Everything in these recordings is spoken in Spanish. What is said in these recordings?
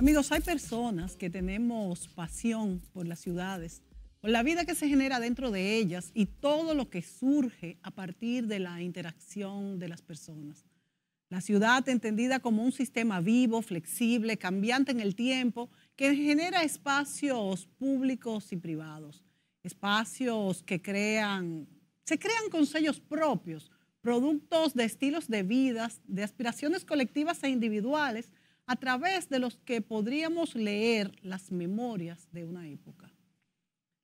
Amigos, hay personas que tenemos pasión por las ciudades, por la vida que se genera dentro de ellas y todo lo que surge a partir de la interacción de las personas. La ciudad entendida como un sistema vivo, flexible, cambiante en el tiempo, que genera espacios públicos y privados, espacios que crean, se crean con sellos propios, productos de estilos de vidas, de aspiraciones colectivas e individuales a través de los que podríamos leer las memorias de una época.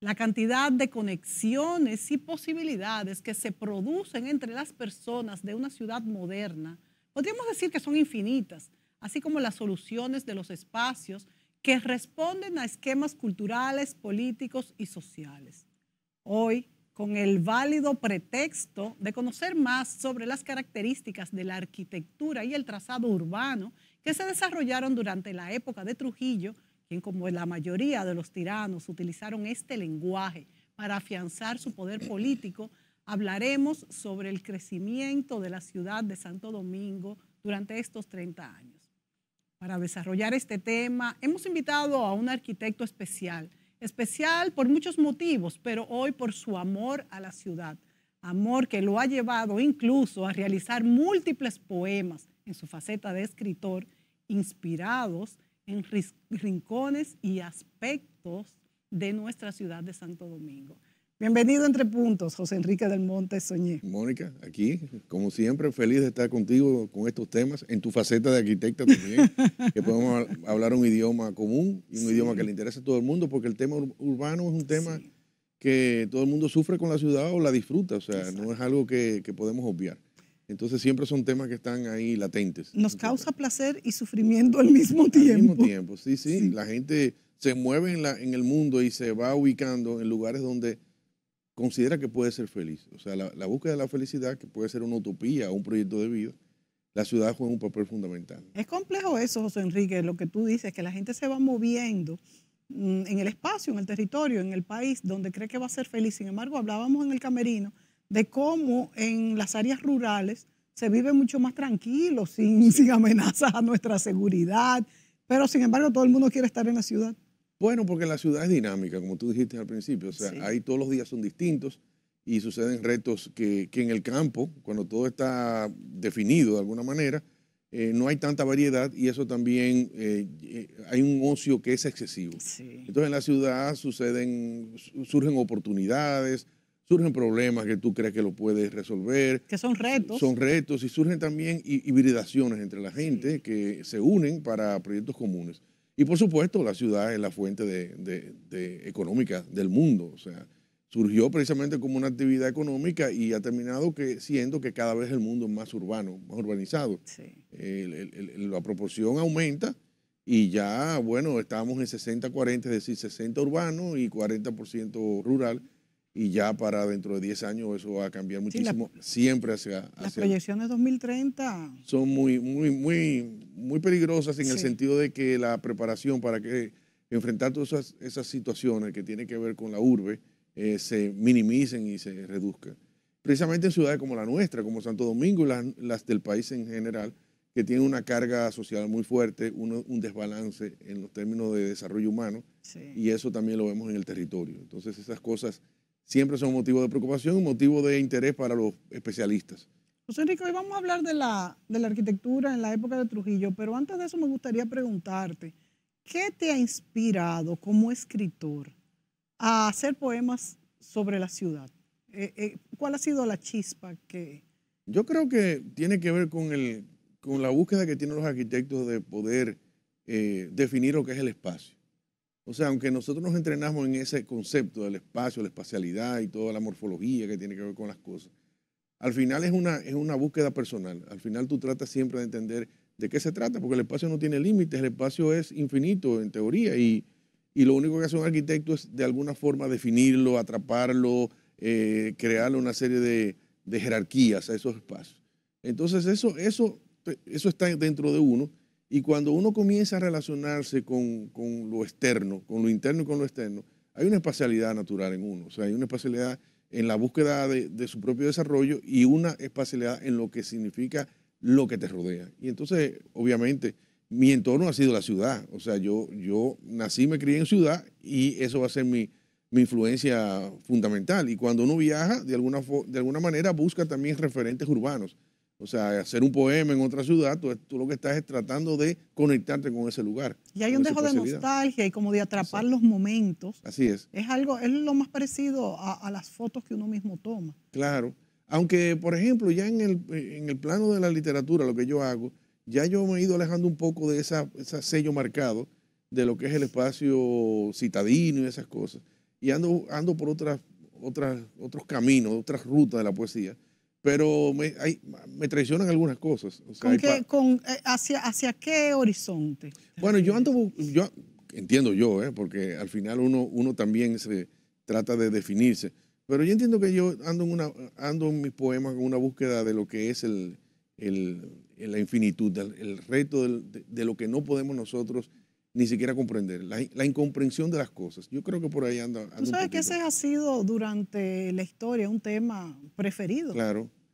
La cantidad de conexiones y posibilidades que se producen entre las personas de una ciudad moderna, podríamos decir que son infinitas, así como las soluciones de los espacios que responden a esquemas culturales, políticos y sociales. Hoy, con el válido pretexto de conocer más sobre las características de la arquitectura y el trazado urbano que se desarrollaron durante la época de Trujillo, quien como la mayoría de los tiranos utilizaron este lenguaje para afianzar su poder político, hablaremos sobre el crecimiento de la ciudad de Santo Domingo durante estos 30 años. Para desarrollar este tema, hemos invitado a un arquitecto especial, especial por muchos motivos, pero hoy por su amor a la ciudad, amor que lo ha llevado incluso a realizar múltiples poemas en su faceta de escritor, inspirados en rincones y aspectos de nuestra ciudad de Santo Domingo. Bienvenido entre puntos, José Enrique del Monte Soñé. Mónica, aquí, como siempre, feliz de estar contigo con estos temas, en tu faceta de arquitecta también, que podemos hablar un idioma común y un idioma que le interesa a todo el mundo, porque el tema urbano es un tema que todo el mundo sufre con la ciudad o la disfruta, o sea, no es algo que podemos obviar. Entonces siempre son temas que están ahí latentes. Nos causa placer y sufrimiento al mismo tiempo. Al mismo tiempo, sí, sí. La gente se mueve en, la, en, el mundo y se va ubicando en lugares donde considera que puede ser feliz. O sea, la, la búsqueda de la felicidad, que puede ser una utopía o un proyecto de vida, la ciudad juega un papel fundamental. Es complejo eso, José Enrique, lo que tú dices, que la gente se va moviendo mm, en el espacio, en el territorio, en el país, donde cree que va a ser feliz. Sin embargo, hablábamos en el camerino de cómo en las áreas rurales se vive mucho más tranquilo, sin, sin amenazas a nuestra seguridad, pero sin embargo todo el mundo quiere estar en la ciudad. Bueno, porque la ciudad es dinámica, como tú dijiste al principio, o sea, ahí todos los días son distintos y suceden retos que, en el campo, cuando todo está definido de alguna manera, eh, no hay tanta variedad y eso también eh, eh, hay un ocio que es excesivo. Entonces en la ciudad suceden, surgen oportunidades, surgen problemas que tú crees que lo puedes resolver. Que son retos. Son retos y surgen también hibridaciones entre la gente que se unen para proyectos comunes. Y por supuesto, la ciudad es la fuente de, de, económica del mundo. O sea, surgió precisamente como una actividad económica y ha terminado que, siendo que cada vez el mundo es más urbano, más urbanizado. la proporción aumenta y ya, bueno, estamos en 60-40, es decir, 60 urbano y 40% rural y ya para dentro de 10 años eso va a cambiar muchísimo, siempre hacia, Las proyecciones 2030 son muy, muy, muy, muy peligrosas en el sentido de que la preparación para que enfrentar todas esas, situaciones que tienen que ver con la urbe eh, se minimicen y se reduzcan. Precisamente en ciudades como la nuestra, como Santo Domingo y las, del país en general, que tienen una carga social muy fuerte, un desbalance en los términos de desarrollo humano, y eso también lo vemos en el territorio. Entonces esas cosas siempre son motivo de preocupación, motivo de interés para los especialistas. José Enrique, hoy vamos a hablar de la, arquitectura en la época de Trujillo, pero antes de eso me gustaría preguntarte, ¿qué te ha inspirado como escritor a hacer poemas sobre la ciudad? Eh, eh, ¿Cuál ha sido la chispa que... Yo creo que tiene que ver con, el, la búsqueda que tienen los arquitectos de poder eh, definir lo que es el espacio. O sea, aunque nosotros nos entrenamos en ese concepto del espacio, la espacialidad y toda la morfología que tiene que ver con las cosas, al final es una, es una búsqueda personal. Al final tú tratas siempre de entender de qué se trata, porque el espacio no tiene límites, el espacio es infinito en teoría y, lo único que hace un arquitecto es de alguna forma definirlo, atraparlo, eh, crearle una serie de, jerarquías a esos espacios. Entonces eso, eso, eso está dentro de uno y cuando uno comienza a relacionarse con, con, lo externo, con lo interno y con lo externo, hay una espacialidad natural en uno. O sea, hay una espacialidad en la búsqueda de, su propio desarrollo y una espacialidad en lo que significa lo que te rodea. Y entonces, obviamente, mi entorno ha sido la ciudad. O sea, yo, yo nací, me crié en ciudad y eso va a ser mi, mi influencia fundamental. Y cuando uno viaja, de alguna, de alguna manera busca también referentes urbanos. O sea, hacer un poema en otra ciudad, tú, tú, lo que estás es tratando de conectarte con ese lugar. Y hay un dejo de nostalgia y como de atrapar los momentos. Así es. Es algo, es lo más parecido a, las fotos que uno mismo toma. Claro. Aunque, por ejemplo, ya en el, en el plano de la literatura, lo que yo hago, ya yo me he ido alejando un poco de ese sello marcado de lo que es el espacio citadino y esas cosas. Y ando, ando por otras, otras, otros caminos, otras rutas de la poesía pero me, me traicionan algunas cosas. ¿Con con, eh, hacia, ¿Hacia qué horizonte? Bueno, yo ando, yo, entiendo yo, eh, porque al final uno, uno también se trata de definirse, pero yo entiendo que yo ando en, una, ando en mis poemas con una búsqueda de lo que es el, la infinitud, el, reto de, de, lo que no podemos nosotros ni siquiera comprender, la, incomprensión de las cosas. Yo creo que por ahí anda... Tú sabes que ese ha sido durante la historia un tema preferido.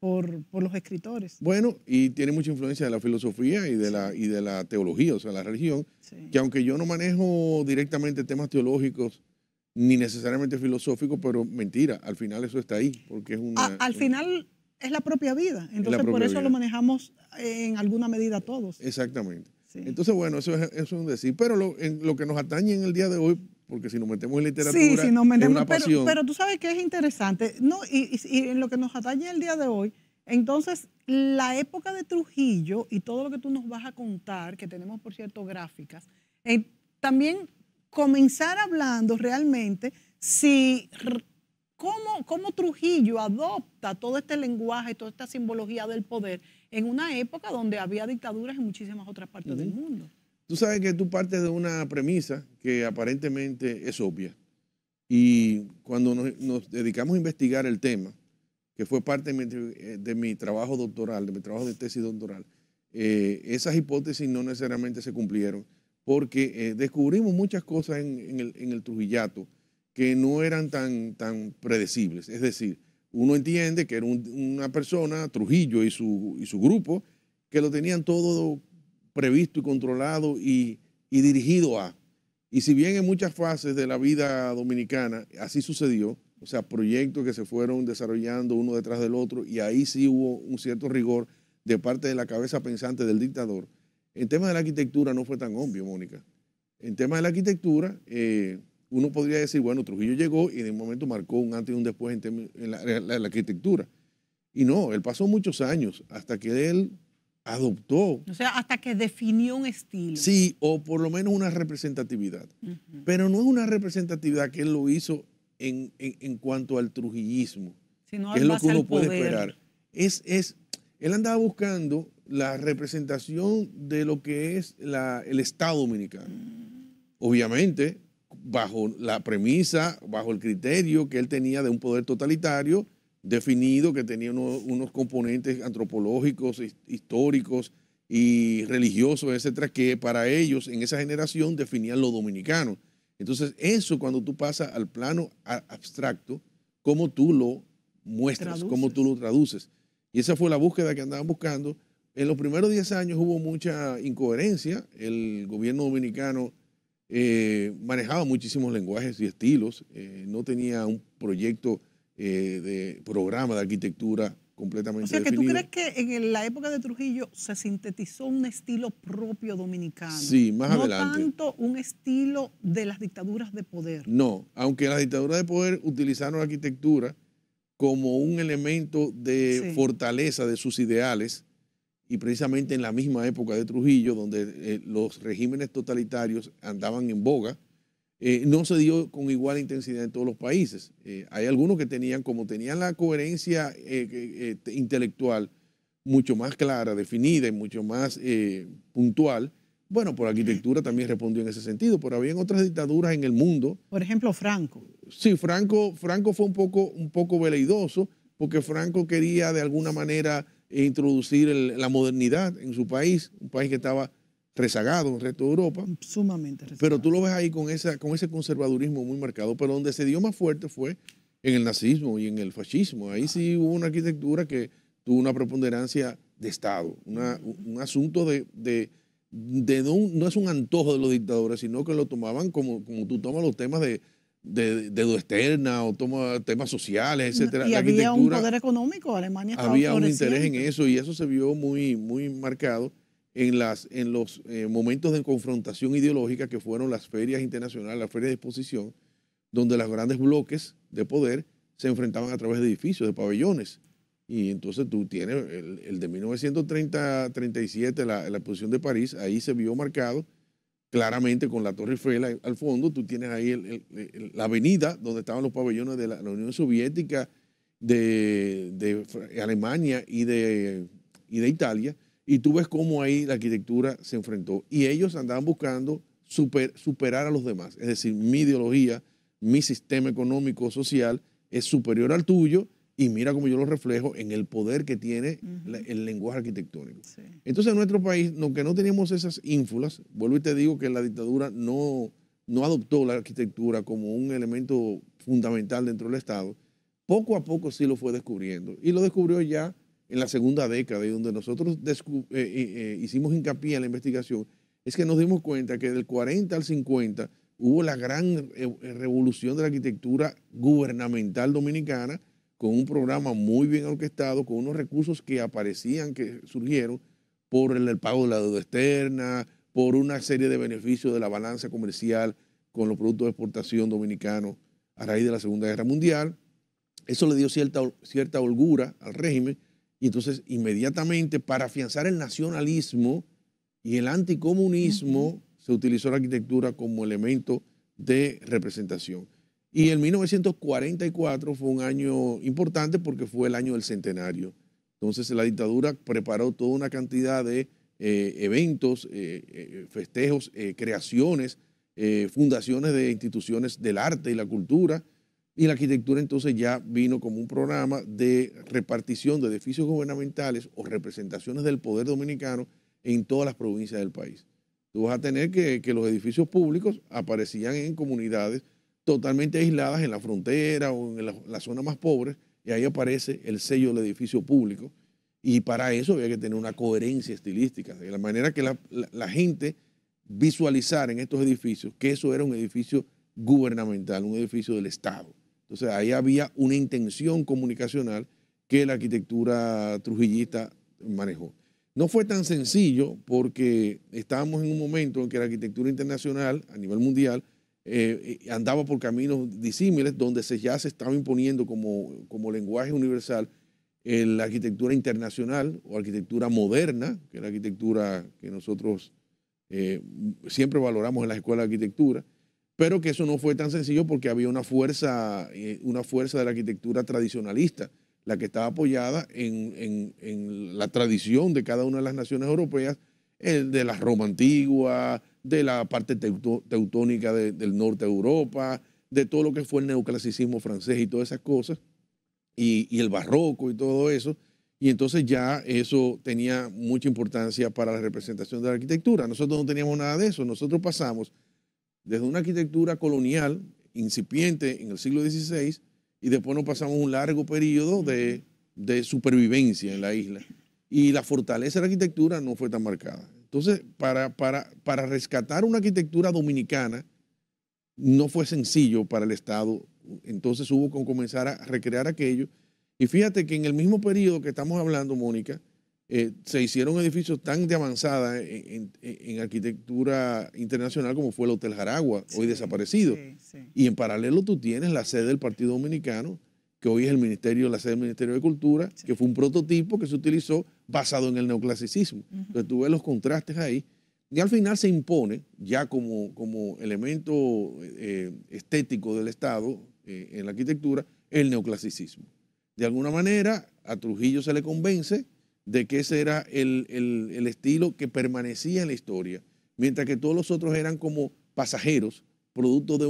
Por, los escritores. Bueno, y tiene mucha influencia de la filosofía y de, la, y de la teología, o sea, la religión, que aunque yo no manejo directamente temas teológicos, ni necesariamente filosóficos, pero mentira, al final eso está ahí, porque es una... al final es la propia vida, entonces por eso lo manejamos en alguna medida todos. Exactamente. Entonces, bueno, eso es, un decir. Pero lo, en lo que nos atañe en el día de hoy, porque si nos metemos en literatura, sí, si nos metemos, es una Pero, tú sabes que es interesante. No, y, en lo que nos atañe el día de hoy, entonces, la época de Trujillo y todo lo que tú nos vas a contar, que tenemos, por cierto, gráficas, eh, también comenzar hablando realmente si cómo, cómo Trujillo adopta todo este lenguaje, toda esta simbología del poder en una época donde había dictaduras en muchísimas otras partes del mundo. Tú sabes que tú partes de una premisa que aparentemente es obvia. Y cuando nos, dedicamos a investigar el tema, que fue parte de mi, eh, trabajo doctoral, de mi trabajo de tesis doctoral, eh, esas hipótesis no necesariamente se cumplieron porque eh, descubrimos muchas cosas en, el, en, el, Trujillato que no eran tan, tan predecibles. Es decir, uno entiende que era una persona, Trujillo y su, y su grupo, que lo tenían todo previsto y controlado y, dirigido a. Y si bien en muchas fases de la vida dominicana así sucedió, o sea, proyectos que se fueron desarrollando uno detrás del otro, y ahí sí hubo un cierto rigor de parte de la cabeza pensante del dictador. En tema de la arquitectura no fue tan obvio, Mónica. En tema de la arquitectura, eh, uno podría decir, bueno, Trujillo llegó y en un momento marcó un antes y un después en, la, arquitectura. Y no, él pasó muchos años hasta que él adoptó. O sea, hasta que definió un estilo. Sí, o por lo menos una representatividad. Pero no es una representatividad que él lo hizo en, cuanto al trujillismo, Sino es lo que uno puede esperar. Es, es, él andaba buscando la representación de lo que es el Estado dominicano. Mm. Obviamente, bajo la premisa, bajo el criterio que él tenía de un poder totalitario definido, que tenía unos componentes antropológicos, históricos y religiosos, etcétera, que para ellos en esa generación definían lo dominicano. Entonces, eso cuando tú pasas al plano abstracto, cómo tú lo muestras, cómo tú lo traduces. Y esa fue la búsqueda que andaban buscando. En los primeros 10 años hubo mucha incoherencia. El gobierno dominicano eh, manejaba muchísimos lenguajes y estilos, eh, no tenía un proyecto eh, de programa de arquitectura completamente. O sea, que tú crees que en la época de Trujillo se sintetizó un estilo propio dominicano. Sí, más adelante. No tanto un estilo de las dictaduras de poder. No, aunque las dictaduras de poder utilizaron la arquitectura como un elemento de fortaleza de sus ideales, y precisamente en la misma época de Trujillo, donde eh, los regímenes totalitarios andaban en boga, eh, no se dio con igual intensidad en todos los países. Eh, hay algunos que tenían, como tenían la coherencia este, intelectual mucho más clara, definida y mucho más puntual, bueno, por arquitectura también respondió en ese sentido, pero había otras dictaduras en el mundo. Por ejemplo, Franco. Sí, Franco, Franco fue un poco, un poco veleidoso, porque Franco quería de alguna manera e introducir la modernidad en su país, un país que estaba rezagado en el resto de Europa. Sumamente rezagado. Pero tú lo ves ahí con, esa, con ese conservadurismo muy marcado, pero donde se dio más fuerte fue en el nazismo y en el fascismo. Ahí sí hubo una arquitectura que tuvo una preponderancia de Estado, un asunto de, de, no, no, es un antojo de los dictadores, sino que lo tomaban como, como tú tomas los temas de, de, deuda externa o toma, temas sociales, etcétera. Y había un poder económico, Alemania Había un interés en eso y eso se vio muy, muy marcado en, las, en los eh, momentos de confrontación ideológica que fueron las ferias internacionales, las ferias de exposición, donde los grandes bloques de poder se enfrentaban a través de edificios, de pabellones. Y entonces tú tienes el, de 1937, la, la exposición de París, ahí se vio marcado claramente con la Torre Eiffel al, fondo, tú tienes ahí la avenida donde estaban los pabellones de la, Unión Soviética, de, eh, Alemania y de, Italia, y tú ves cómo ahí la arquitectura se enfrentó. Y ellos andaban buscando superar a los demás, es decir, mi ideología, mi sistema económico, social, es superior al tuyo y mira cómo yo lo reflejo en el poder que tiene el lenguaje arquitectónico. Entonces en nuestro país, aunque no teníamos esas ínfulas, vuelvo y te digo que la dictadura no, no adoptó la arquitectura como un elemento fundamental dentro del Estado, poco a poco sí lo fue descubriendo. Y lo descubrió ya en la segunda década, y donde nosotros eh, eh, eh, hicimos hincapié en la investigación, es que nos dimos cuenta que del 40 al 50 hubo la gran revolución de la arquitectura gubernamental dominicana, con un programa muy bien orquestado, con unos recursos que aparecían, que surgieron por el, pago de la deuda externa, por una serie de beneficios de la balanza comercial con los productos de exportación dominicanos a raíz de la Segunda Guerra Mundial. Eso le dio cierta, cierta holgura al régimen y entonces inmediatamente para afianzar el nacionalismo y el anticomunismo se utilizó la arquitectura como elemento de representación. Y el 1944 fue un año importante porque fue el año del centenario. Entonces la dictadura preparó toda una cantidad de eh, eventos, eh, eh, festejos, creaciones, fundaciones de instituciones del arte y la cultura. Y la arquitectura entonces ya vino como un programa de repartición de edificios gubernamentales o representaciones del poder dominicano en todas las provincias del país. Tú vas a tener que, que los edificios públicos aparecían en comunidades totalmente aisladas en la frontera o en la, zona más pobre, y ahí aparece el sello del edificio público. Y para eso había que tener una coherencia estilística, de la manera que la, la gente visualizara en estos edificios que eso era un edificio gubernamental, un edificio del Estado. Entonces ahí había una intención comunicacional que la arquitectura trujillista manejó. No fue tan sencillo porque estábamos en un momento en que la arquitectura internacional a nivel mundial eh, andaba por caminos disímiles donde se, ya se estaba imponiendo como, como lenguaje universal eh, la arquitectura internacional o arquitectura moderna, que es la arquitectura que nosotros eh, siempre valoramos en la escuela de arquitectura, pero que eso no fue tan sencillo porque había una fuerza, una fuerza de la arquitectura tradicionalista, la que estaba apoyada en, en, la tradición de cada una de las naciones europeas, de la Roma antigua, de la parte teutónica del norte de Europa, de todo lo que fue el neoclasicismo francés y todas esas cosas, y, el barroco y todo eso. Y entonces ya eso tenía mucha importancia para la representación de la arquitectura. Nosotros no teníamos nada de eso. Nosotros pasamos desde una arquitectura colonial incipiente en el siglo XVI y después nos pasamos un largo periodo de supervivencia en la isla. Y la fortaleza de la arquitectura no fue tan marcada. Entonces, para, para, para rescatar una arquitectura dominicana no fue sencillo para el Estado. Entonces hubo que comenzar a recrear aquello. Y fíjate que en el mismo periodo que estamos hablando, Mónica, eh, se hicieron edificios tan de avanzada en, arquitectura internacional como fue el Hotel Jaragua, hoy desaparecido. Y en paralelo tú tienes la sede del Partido Dominicano, que hoy es el Ministerio, la sede del Ministerio de Cultura, que fue un prototipo que se utilizó basado en el neoclasicismo. Entonces tú ves los contrastes ahí. Y al final se impone, ya como, como elemento eh, estético del Estado eh, en la arquitectura, el neoclasicismo. De alguna manera, a Trujillo se le convence de que ese era el, estilo que permanecía en la historia, mientras que todos los otros eran como pasajeros, producto de,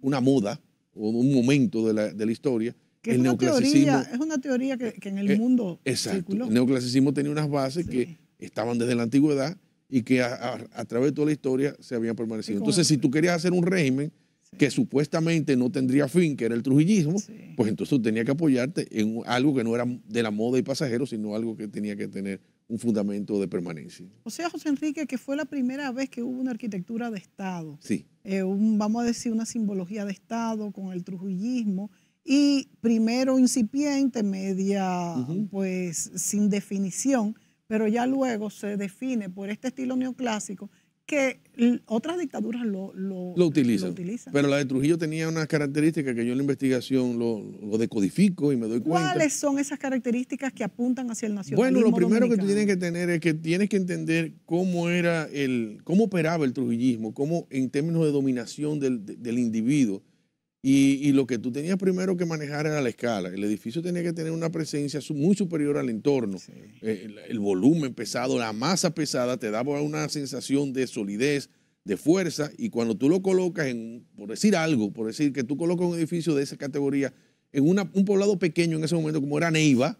una moda, o un momento de la, historia. Que el es, una teoría, es una teoría que, en el eh, mundo exacto, El neoclasicismo tenía unas bases que estaban desde la antigüedad y que a, través de toda la historia se habían permanecido. Entonces, si tú querías hacer un régimen que supuestamente no tendría fin, que era el trujillismo, pues entonces tenías que apoyarte en algo que no era de la moda y pasajero, sino algo que tenía que tener un fundamento de permanencia. O sea, José Enrique, que fue la primera vez que hubo una arquitectura de Estado. Sí. Eh, vamos a decir una simbología de Estado con el trujillismo. Y primero incipiente, media, pues sin definición, pero ya luego se define por este estilo neoclásico que otras dictaduras lo, utilizan. Pero la de Trujillo tenía unas características que yo en la investigación lo, decodifico y me doy cuenta. ¿Cuáles son esas características que apuntan hacia el nacionalismo? Bueno, lo primero que tú tienes que tener es que tienes que entender cómo era el, cómo operaba el trujillismo, cómo en términos de dominación del, del individuo y, lo que tú tenías primero que manejar era la escala. El edificio tenía que tener una presencia muy superior al entorno. Eh, el, volumen pesado, la masa pesada te daba una sensación de solidez, de fuerza. Y cuando tú lo colocas, en, por decir algo, por decir que tú colocas un edificio de esa categoría en un poblado pequeño en ese momento, como era Neiva,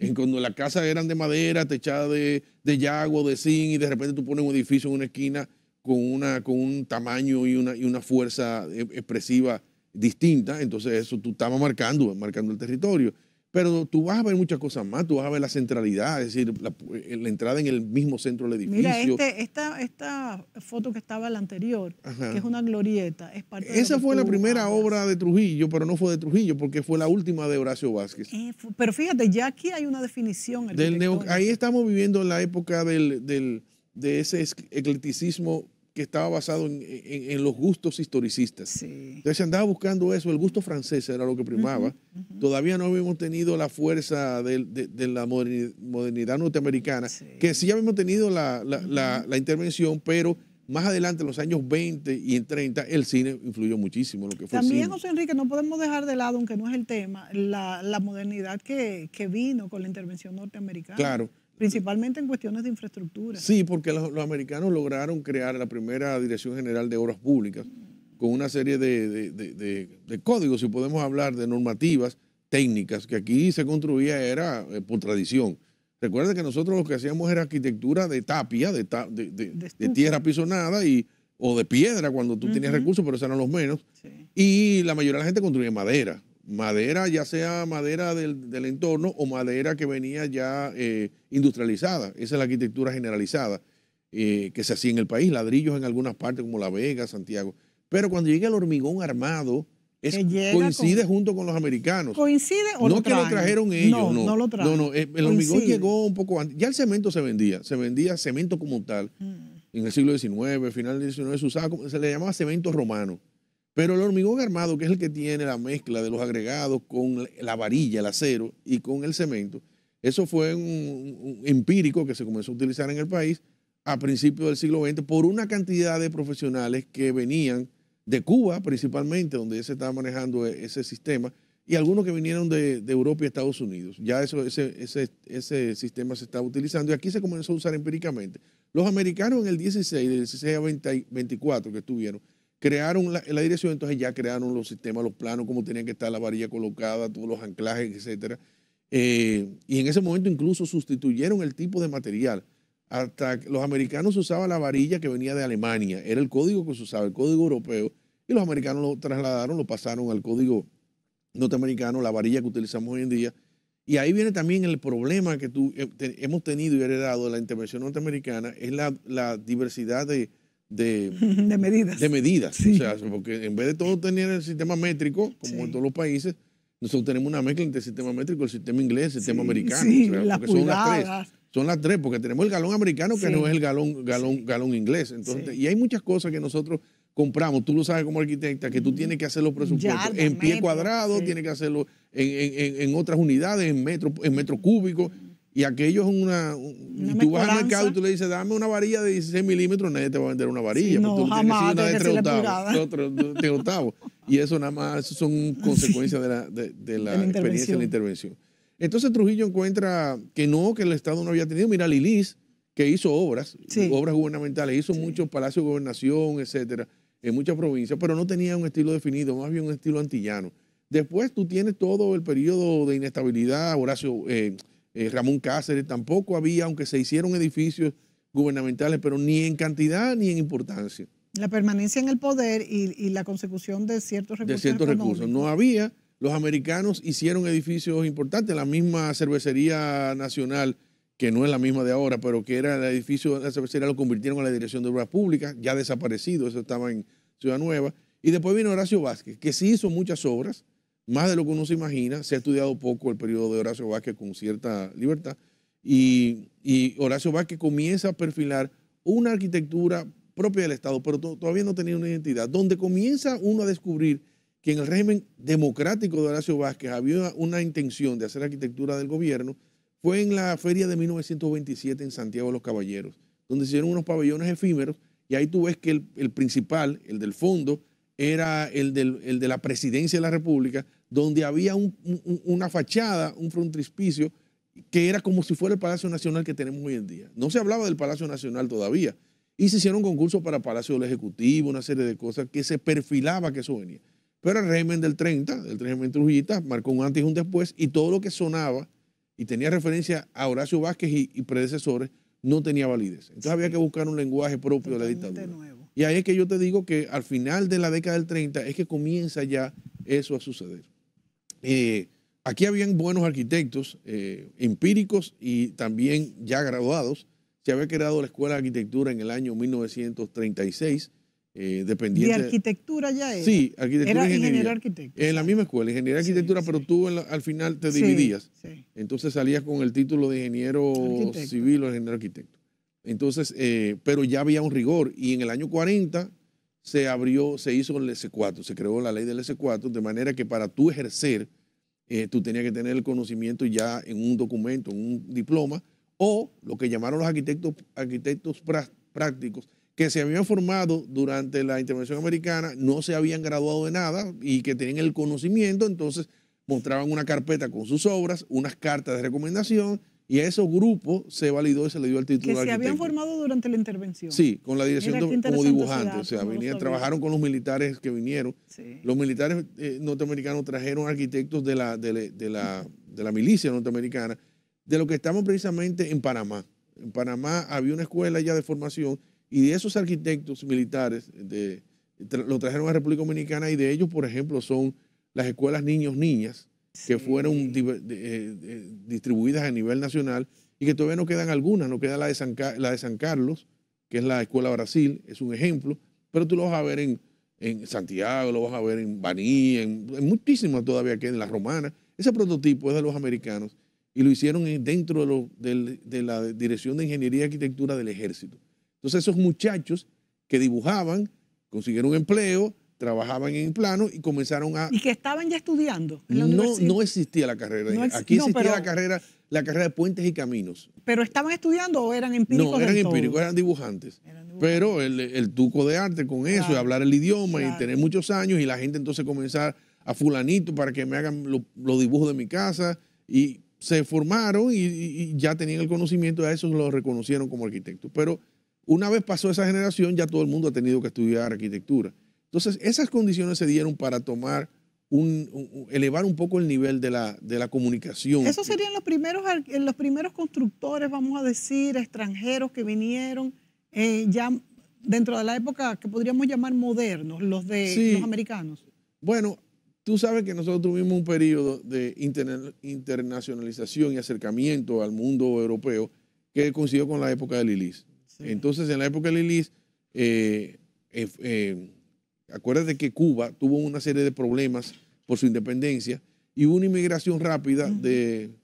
en cuando las casas eran de madera, techada de, de yago, de zinc, y de repente tú pones un edificio en una esquina con, una, con un tamaño y una, y una fuerza eh, expresiva distinta, entonces eso tú estabas marcando, marcando el territorio. Pero tú vas a ver muchas cosas más, tú vas a ver la centralidad, es decir, la, eh, entrada en el mismo centro del edificio. Mira, este, esta, esta foto que estaba la anterior, que es una glorieta, es parte Esa fue la primera obra de Trujillo, pero no fue de Trujillo, porque fue la última de Horacio Vázquez. Eh, pero fíjate, ya aquí hay una definición. Del ahí estamos viviendo la época del, de ese eclecticismo que estaba basado en, los gustos historicistas. Entonces se andaba buscando eso, el gusto francés era lo que primaba. Todavía no habíamos tenido la fuerza de, la modernidad norteamericana, que sí habíamos tenido la, intervención, pero más adelante, en los años 20 y en 30, el cine influyó muchísimo. Lo que fue También, José Enrique, no podemos dejar de lado, aunque no es el tema, la, modernidad que, que vino con la intervención norteamericana. Claro. Principalmente en cuestiones de infraestructura. Sí, porque los, americanos lograron crear la primera Dirección General de Obras Públicas con una serie de, códigos, si podemos hablar, de normativas técnicas, que aquí se construía era eh, por tradición. Recuerda que nosotros lo que hacíamos era arquitectura de tapia, de, de, tierra pisonada y, o de piedra cuando tú tenías recursos, pero esos eran los menos. Y la mayoría de la gente construía madera madera, ya sea madera del, entorno o madera que venía ya eh, industrializada. Esa es la arquitectura generalizada eh, que se hacía en el país, ladrillos en algunas partes como La Vega, Santiago. Pero cuando llega el hormigón armado, coincide junto con los americanos. Coincide o no que lo trajeron ellos. No, no, lo No, no, eh, el hormigón llegó un poco antes. Ya el cemento se vendía, se vendía cemento como tal. Mm. En el siglo XIX, final del XIX, se, usaba, se le llamaba cemento romano. Pero el hormigón armado, que es el que tiene la mezcla de los agregados con la varilla, el acero y con el cemento, eso fue un, empírico que se comenzó a utilizar en el país a principios del siglo XX por una cantidad de profesionales que venían de Cuba principalmente, donde se estaba manejando e, ese sistema, y algunos que vinieron de, Europa y Estados Unidos. Ya ese, sistema se estaba utilizando y aquí se comenzó a usar empíricamente. Los americanos en el 16, del 16 a 24 que estuvieron, crearon la, dirección, entonces ya crearon los sistemas, los planos, cómo tenía que estar la varilla colocada, todos los anclajes, etcétera. Eh, y en ese momento incluso sustituyeron el tipo de material. Hasta los americanos usaban la varilla que venía de Alemania, era el código que se usaba, el código europeo, y los americanos lo trasladaron, lo pasaron al código norteamericano, la varilla que utilizamos hoy en día. Y ahí viene también el problema que tú, eh, hemos tenido y heredado de la intervención norteamericana, es la diversidad de, de, medidas. De medidas. O sea, porque en vez de todo tener el sistema métrico, como en todos los países, nosotros tenemos una mezcla entre el sistema métrico, el sistema inglés, el sistema americano. son las tres. Son las tres, porque tenemos el galón americano que no es el galón, galón, galón inglés. Entonces, y hay muchas cosas que nosotros compramos, tú lo sabes como arquitecta, que tú tienes que hacer los presupuestos en pie cuadrado, tienes que hacerlo en, en, en, otras unidades, en metro, en metro cúbico. Y aquello es una. Y tú vas al mercado y tú le dices, dame una varilla de 16 milímetros, nadie te va a vender una varilla. no, jamás. Una de octavos, Y eso nada más son consecuencias de la, experiencia de la intervención. Entonces Trujillo encuentra que no, que el Estado no había tenido. Mira, Lilis, que hizo obras, obras gubernamentales, hizo muchos palacios de gobernación, etcétera, en muchas provincias, pero no tenía un estilo definido, más bien un estilo antillano. Después tú tienes todo el periodo de inestabilidad, Horacio. Eh, eh, Ramón Cáceres, tampoco había, aunque se hicieron edificios gubernamentales, pero ni en cantidad ni en importancia. La permanencia en el poder y, la consecución de ciertos recursos. De ciertos recursos. No había. Los americanos hicieron edificios importantes. La misma cervecería nacional, que no es la misma de ahora, pero que era el edificio de la cervecería, lo convirtieron en la Dirección de Obras Públicas, ya desaparecido, eso estaba en Ciudad Nueva. Y después vino Horacio Vázquez, que sí hizo muchas obras, más de lo que uno se imagina. Se ha estudiado poco el periodo de Horacio Vázquez con cierta libertad. Y, Horacio Vázquez comienza a perfilar una arquitectura propia del Estado, pero todavía no tenía una identidad, donde comienza uno a descubrir que en el régimen democrático de Horacio Vázquez había una intención de hacer arquitectura del gobierno, fue en la feria de 1927 en Santiago de los Caballeros, donde hicieron unos pabellones efímeros y ahí tú ves que el, el principal, el del fondo, era el, del, el de la presidencia de la República, donde había una fachada, un frontispicio, que era como si fuera el Palacio Nacional que tenemos hoy en día. No se hablaba del Palacio Nacional todavía. Y se hicieron concursos para Palacio del Ejecutivo, una serie de cosas que se perfilaba que eso venía. Pero el régimen del 30, el régimen Trujillita, marcó un antes y un después, y todo lo que sonaba y tenía referencia a Horacio Vázquez y, predecesores no tenía validez. Entonces había que buscar un lenguaje propio de la dictadura. Y ahí es que yo te digo que al final de la década del 30 es que comienza ya eso a suceder aquí habían buenos arquitectos eh, empíricos y también ya graduados. Se había creado la Escuela de Arquitectura en el año 1936. Eh, dependiente. ¿De arquitectura ya era? Sí, arquitectura. Era e ingeniero arquitecto. En la misma escuela, ingeniería e arquitectura, pero tú al final te dividías. Entonces salías con el título de ingeniero civil o ingeniero arquitecto. Entonces, eh, pero ya había un rigor. Y en el año 40 se abrió, se hizo el S4, se creó la ley del S4, de manera que para tú ejercer, eh, tú tenías que tener el conocimiento ya en un documento, en un diploma, o lo que llamaron los arquitectos, arquitectos prácticos, que se habían formado durante la intervención americana, no se habían graduado de nada y que tenían el conocimiento, entonces mostraban una carpeta con sus obras, unas cartas de recomendación, y a esos grupos se validó y se le dio el título. Que se habían formado durante la intervención. Sí, con la dirección como dibujante. o sea, trabajaron con los militares que vinieron. Los militares eh, norteamericanos trajeron arquitectos de la, de, la, milicia norteamericana, de lo que estamos precisamente en Panamá. En Panamá había una escuela ya de formación y de esos arquitectos militares de, lo trajeron a República Dominicana y de ellos, por ejemplo, son las escuelas niños-niñas que fueron eh, eh, distribuidas a nivel nacional y que todavía no quedan algunas, no queda la de, San, Carlos, que es la Escuela Brasil, es un ejemplo, pero tú lo vas a ver en, Santiago, lo vas a ver en Baní, en, muchísimas todavía que en la romana. Ese prototipo es de los americanos y lo hicieron dentro de, de la Dirección de Ingeniería y Arquitectura del Ejército. Entonces esos muchachos que dibujaban consiguieron empleo, trabajaban en plano y comenzaron a... Y que estaban ya estudiando. no, no existía la carrera. Aquí existía la carrera la carrera de puentes y caminos. ¿Pero estaban estudiando o eran empíricos? No, eran empíricos, eran dibujantes. Pero el, el tuco de arte con eso, y hablar el idioma y tener muchos años y la gente entonces comenzar a fulanito para que me hagan los dibujos de mi casa y se formaron y, ya tenían el conocimiento de eso, lo reconocieron como arquitectos. Pero una vez pasó esa generación, ya todo el mundo ha tenido que estudiar arquitectura. Entonces, esas condiciones se dieron para tomar un, elevar un poco el nivel de la, comunicación. Esos serían los primeros, eh, los primeros constructores, vamos a decir, extranjeros que vinieron eh, ya dentro de la época que podríamos llamar modernos, los de los americanos. Bueno, tú sabes que nosotros tuvimos un periodo de internacionalización y acercamiento al mundo europeo que coincidió con la época de lili's Entonces, en la época de lili's eh, Acuérdate que Cuba tuvo una serie de problemas por su independencia y hubo una inmigración rápida de,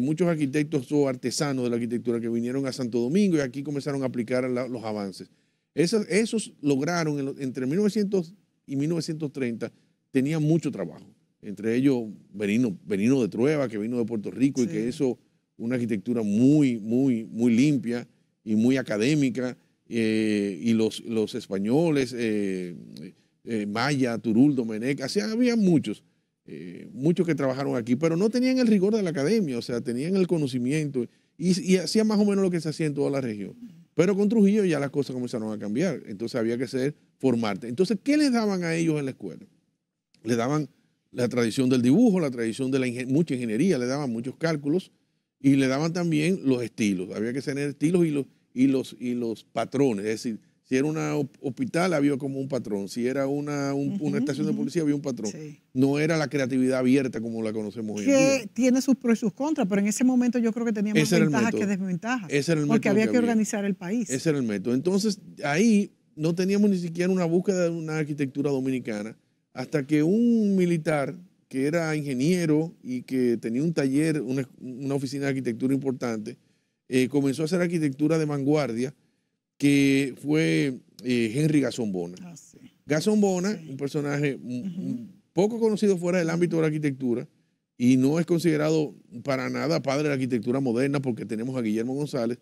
muchos arquitectos o artesanos de la arquitectura que vinieron a Santo Domingo y aquí comenzaron a aplicar los avances. Esos, lograron entre 1900 y 1930 tenían mucho trabajo. Entre ellos Benino, de Trueba, que vino de Puerto Rico y que hizo una arquitectura muy, muy, muy limpia y muy académica eh, y los, los españoles, eh, eh, Maya, Turul, Domenech, había muchos, muchos que trabajaron aquí, pero no tenían el rigor de la academia, o sea, tenían el conocimiento y, y hacían más o menos lo que se hacía en toda la región. Pero con Trujillo ya las cosas comenzaron a cambiar, entonces había que ser formarte. Entonces, ¿qué les daban a ellos en la escuela? le daban la tradición del dibujo, la tradición de la mucha ingeniería, le daban muchos cálculos y le daban también los estilos. Había que tener estilos y los, y los, y los patrones. Es decir, si era un hospital, había como un patrón. Si era una, estación de policía, había un patrón. No era la creatividad abierta como la conocemos hoy en tiene sus pros y sus contras, pero en ese momento yo creo que teníamos más ventajas que desventajas. Ese era el porque había que, organizar el país. Ese era el método. Entonces, ahí no teníamos ni siquiera una búsqueda de una arquitectura dominicana hasta que un militar que era ingeniero y que tenía un taller, una oficina de arquitectura importante, eh, comenzó a hacer arquitectura de vanguardia, que fue eh, Henry Gasson Bona. Ah, un personaje poco conocido fuera del ámbito de la arquitectura, y no es considerado para nada padre de la arquitectura moderna porque tenemos a Guillermo González,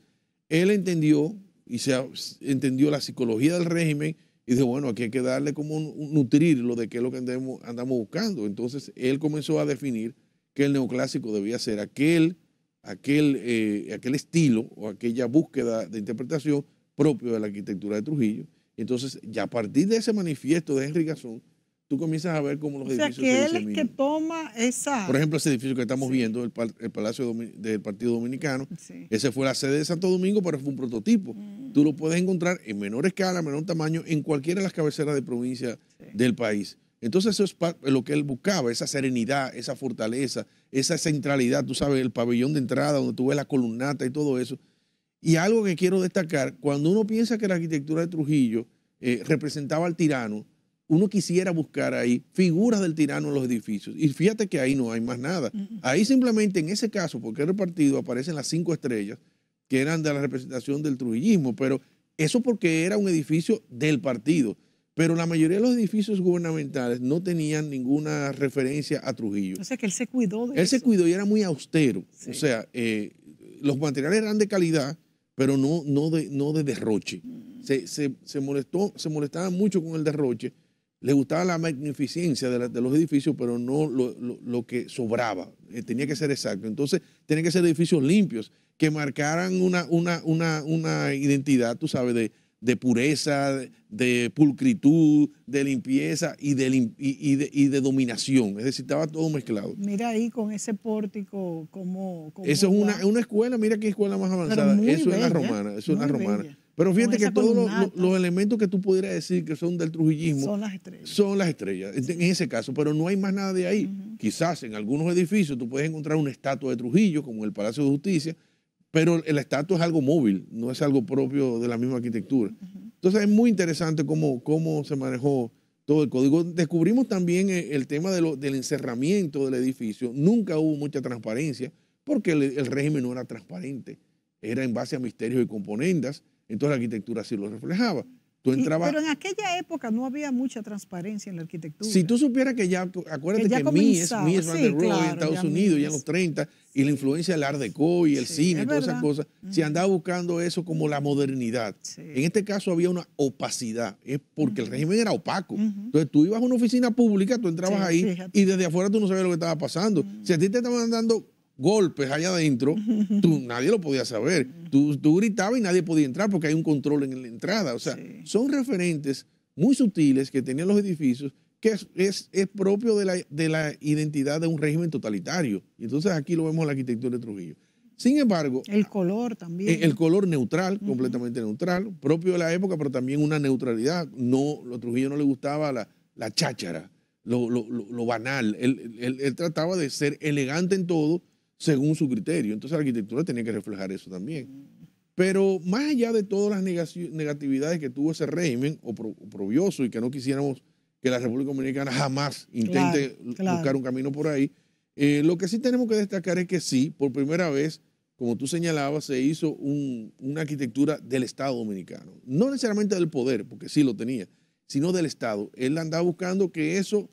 él entendió y se entendió la psicología del régimen y dijo, bueno, aquí hay que darle como un, nutrirlo de qué es lo que andamos, andamos buscando. Entonces él comenzó a definir que el neoclásico debía ser aquel aquel, eh, aquel estilo o aquella búsqueda de interpretación propio de la arquitectura de Trujillo. Entonces, ya a partir de ese manifiesto de Enrique Azón, tú comienzas a ver cómo los edificios sea, que toma esa... Por ejemplo, ese edificio que estamos viendo, el, Palacio del Partido Dominicano, ese fue la sede de Santo Domingo, pero fue un prototipo. Mm. Tú lo puedes encontrar en menor escala, menor tamaño, en cualquiera de las cabeceras de provincia del país. Entonces eso es lo que él buscaba, esa serenidad, esa fortaleza, esa centralidad, tú sabes, el pabellón de entrada donde tú ves la columnata y todo eso. Y algo que quiero destacar, cuando uno piensa que la arquitectura de Trujillo eh, representaba al tirano, uno quisiera buscar ahí figuras del tirano en los edificios. Y fíjate que ahí no hay más nada. Ahí simplemente en ese caso, porque el partido aparecen las cinco estrellas que eran de la representación del trujillismo, pero eso porque era un edificio del partido pero la mayoría de los edificios gubernamentales no tenían ninguna referencia a Trujillo. O sea que él se cuidó de él eso. Él se cuidó y era muy austero. O sea, eh, los materiales eran de calidad, pero no, no, de, no de derroche. Mm. Se, se, molestó, se molestaba mucho con el derroche. Le gustaba la magnificencia de, los edificios, pero no lo, que sobraba. Eh, tenía que ser exacto. Entonces, tenían que ser edificios limpios, que marcaran una, una, una, una identidad, tú sabes, de, de pureza, de pulcritud, de limpieza y de, y, de, dominación. Es decir, estaba todo mezclado. Mira ahí con ese pórtico como... eso es una, escuela, mira qué escuela más avanzada. Eso es la romana, eso es la romana. Pero fíjate que todos los, elementos que tú pudieras decir que son del trujillismo son las estrellas. Son las estrellas, en ese caso, pero no hay más nada de ahí. Quizás en algunos edificios tú puedes encontrar una estatua de Trujillo, como el Palacio de Justicia, pero el estatus es algo móvil, no es algo propio de la misma arquitectura. Entonces es muy interesante cómo, cómo se manejó todo el código. Descubrimos también eh, el, tema lo, del encerramiento del edificio. Nunca hubo mucha transparencia porque el, régimen no era transparente. Era en base a misterios y componendas. Entonces la arquitectura sí lo reflejaba. Tú pero en aquella época no había mucha transparencia en la arquitectura. Si tú supieras que ya, acuérdate que, Mies, Mies Van der Rohe en Estados Unidos, ya en los 30, y la influencia del Art Deco y el cine y todas esas cosas, se andaba buscando eso como la modernidad. En este caso había una opacidad, es porque el régimen era opaco. Entonces tú ibas a una oficina pública, tú entrabas ahí y desde afuera tú no sabías lo que estaba pasando. Si a ti te estaban dando golpes allá adentro, tú, nadie lo podía saber. Tú, tú, gritabas y nadie podía entrar porque hay un control en la entrada. O sea, son referentes muy sutiles que tenían los edificios que es, es, propio de la, identidad de un régimen totalitario. Y entonces aquí lo vemos en la arquitectura de Trujillo. Sin embargo... El color también. Eh, el, color neutral, completamente neutral, propio de la época, pero también una neutralidad. No, a Trujillo no le gustaba la, la cháchara, lo, banal. Él, trataba de ser elegante en todo según su criterio. Entonces la arquitectura tenía que reflejar eso también. Pero más allá de todas las negatividades que tuvo ese régimen o provioso y que no quisiéramos que la República Dominicana jamás intente buscar un camino por ahí. Eh, lo que sí tenemos que destacar es que sí, por primera vez, como tú señalabas, se hizo una arquitectura del Estado dominicano. No necesariamente del poder, porque sí lo tenía, sino del Estado. Él andaba buscando que eso,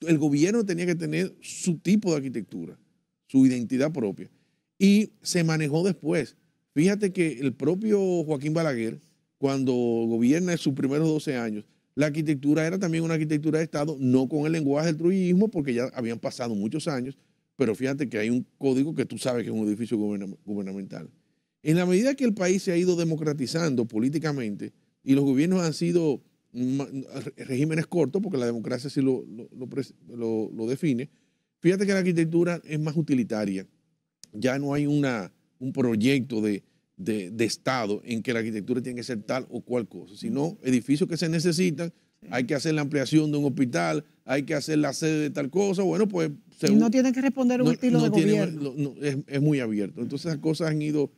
el gobierno tenía que tener su tipo de arquitectura, su identidad propia. Y se manejó después. Fíjate que el propio Joaquín Balaguer, cuando gobierna en sus primeros 12 años, la arquitectura era también una arquitectura de Estado, no con el lenguaje del truillismo, porque ya habían pasado muchos años, pero fíjate que hay un código que tú sabes que es un edificio gubernamental. En la medida que el país se ha ido democratizando políticamente y los gobiernos han sido regímenes cortos, porque la democracia sí lo, lo define, fíjate que la arquitectura es más utilitaria. Ya no hay una, un proyecto de, de, Estado en que la arquitectura tiene que ser tal o cual cosa, sino mm. edificios que se necesitan, hay que hacer la ampliación de un hospital, hay que hacer la sede de tal cosa, bueno, pues... y no tienen que responder un estilo de gobierno. es, muy abierto. Entonces esas cosas han ido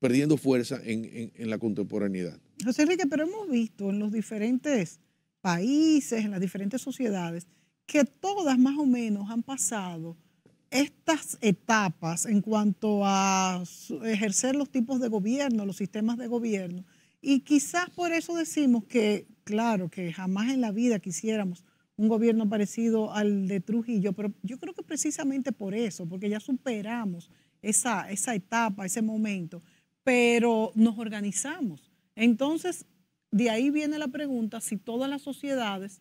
perdiendo fuerza en la contemporaneidad. José Enrique, pero hemos visto en los diferentes países, en las diferentes sociedades, que todas más o menos han pasado estas etapas en cuanto a ejercer los tipos de gobierno, los sistemas de gobierno, y quizás por eso decimos que, claro, que jamás en la vida quisiéramos un gobierno parecido al de Trujillo, pero yo creo que precisamente por eso, porque ya superamos esa, esa etapa, ese momento, pero nos organizamos. Entonces, de ahí viene la pregunta si todas las sociedades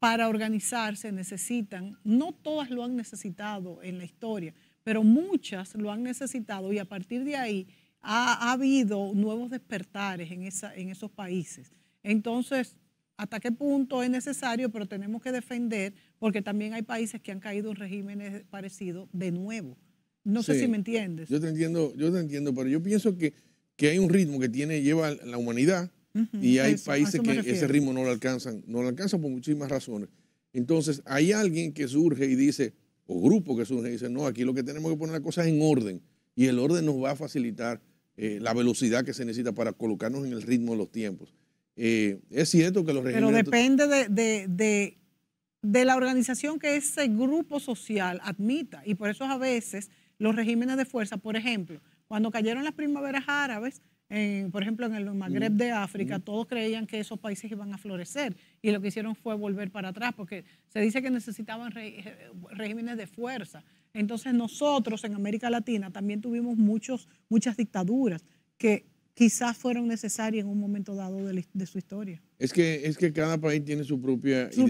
para organizarse necesitan, no todas lo han necesitado en la historia, pero muchas lo han necesitado y a partir de ahí ha, habido nuevos despertares en, esa, en esos países. Entonces, hasta qué punto es necesario, pero tenemos que defender, porque también hay países que han caído en regímenes parecidos de nuevo. No sé si me entiendes. Yo te entiendo, yo te entiendo, pero yo pienso que, que hay un ritmo que tiene, lleva la humanidad y hay países que ese ritmo no lo alcanzan, no lo alcanzan por muchísimas razones. Entonces, hay alguien que surge y dice, o grupo que surge y dice, no, aquí lo que tenemos que poner las cosas en orden. Y el orden nos va a facilitar eh, la velocidad que se necesita para colocarnos en el ritmo de los tiempos. Eh, es cierto que los regímenes Pero depende de, de, de, la organización que ese grupo social admita. Y por eso a veces los regímenes de fuerza, por ejemplo, cuando cayeron las primaveras árabes, por ejemplo, en el Magreb mm. de África, mm. todos creían que esos países iban a florecer y lo que hicieron fue volver para atrás porque se dice que necesitaban eh, regímenes de fuerza. Entonces nosotros en América Latina también tuvimos muchos, muchas dictaduras que quizás fueron necesarias en un momento dado de, su historia. Es que, es que cada país tiene su propia su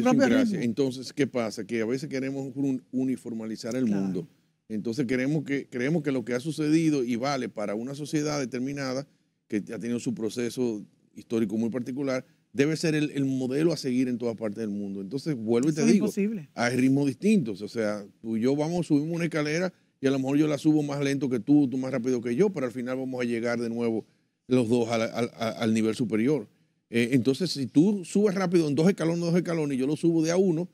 Entonces, ¿qué pasa? Que a veces queremos un, uniformalizar el mundo. Entonces queremos que, creemos que lo que ha sucedido y vale para una sociedad determinada que ha tenido su proceso histórico muy particular, debe ser el, modelo a seguir en todas partes del mundo. Entonces, vuelvo y te digo, imposible. hay ritmos distintos. O sea, tú y yo vamos, subimos una escalera y a lo mejor yo la subo más lento que tú, tú más rápido que yo, pero al final vamos a llegar de nuevo los dos al, nivel superior. Eh, entonces, si tú subes rápido en dos escalones, dos escalones, y yo lo subo de a uno,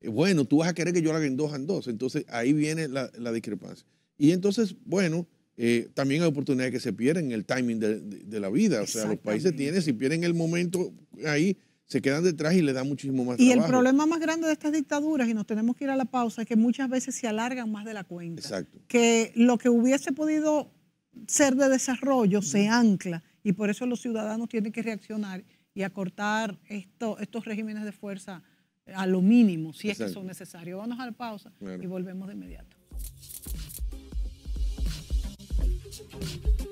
eh, bueno, tú vas a querer que yo lo haga en dos, en dos. Entonces, ahí viene la discrepancia. Y entonces, bueno, eh, también hay oportunidades que se pierden el timing de, la vida. O sea, los países tienen, si pierden el momento ahí, se quedan detrás y le da muchísimo más y Y el problema más grande de estas dictaduras, y nos tenemos que ir a la pausa, es que muchas veces se alargan más de la cuenta. Exacto. Que lo que hubiese podido ser de desarrollo se ancla y por eso los ciudadanos tienen que reaccionar y acortar esto, estos regímenes de fuerza a lo mínimo, si es que son necesarios. Vamos a la pausa y volvemos de inmediato. Thank you.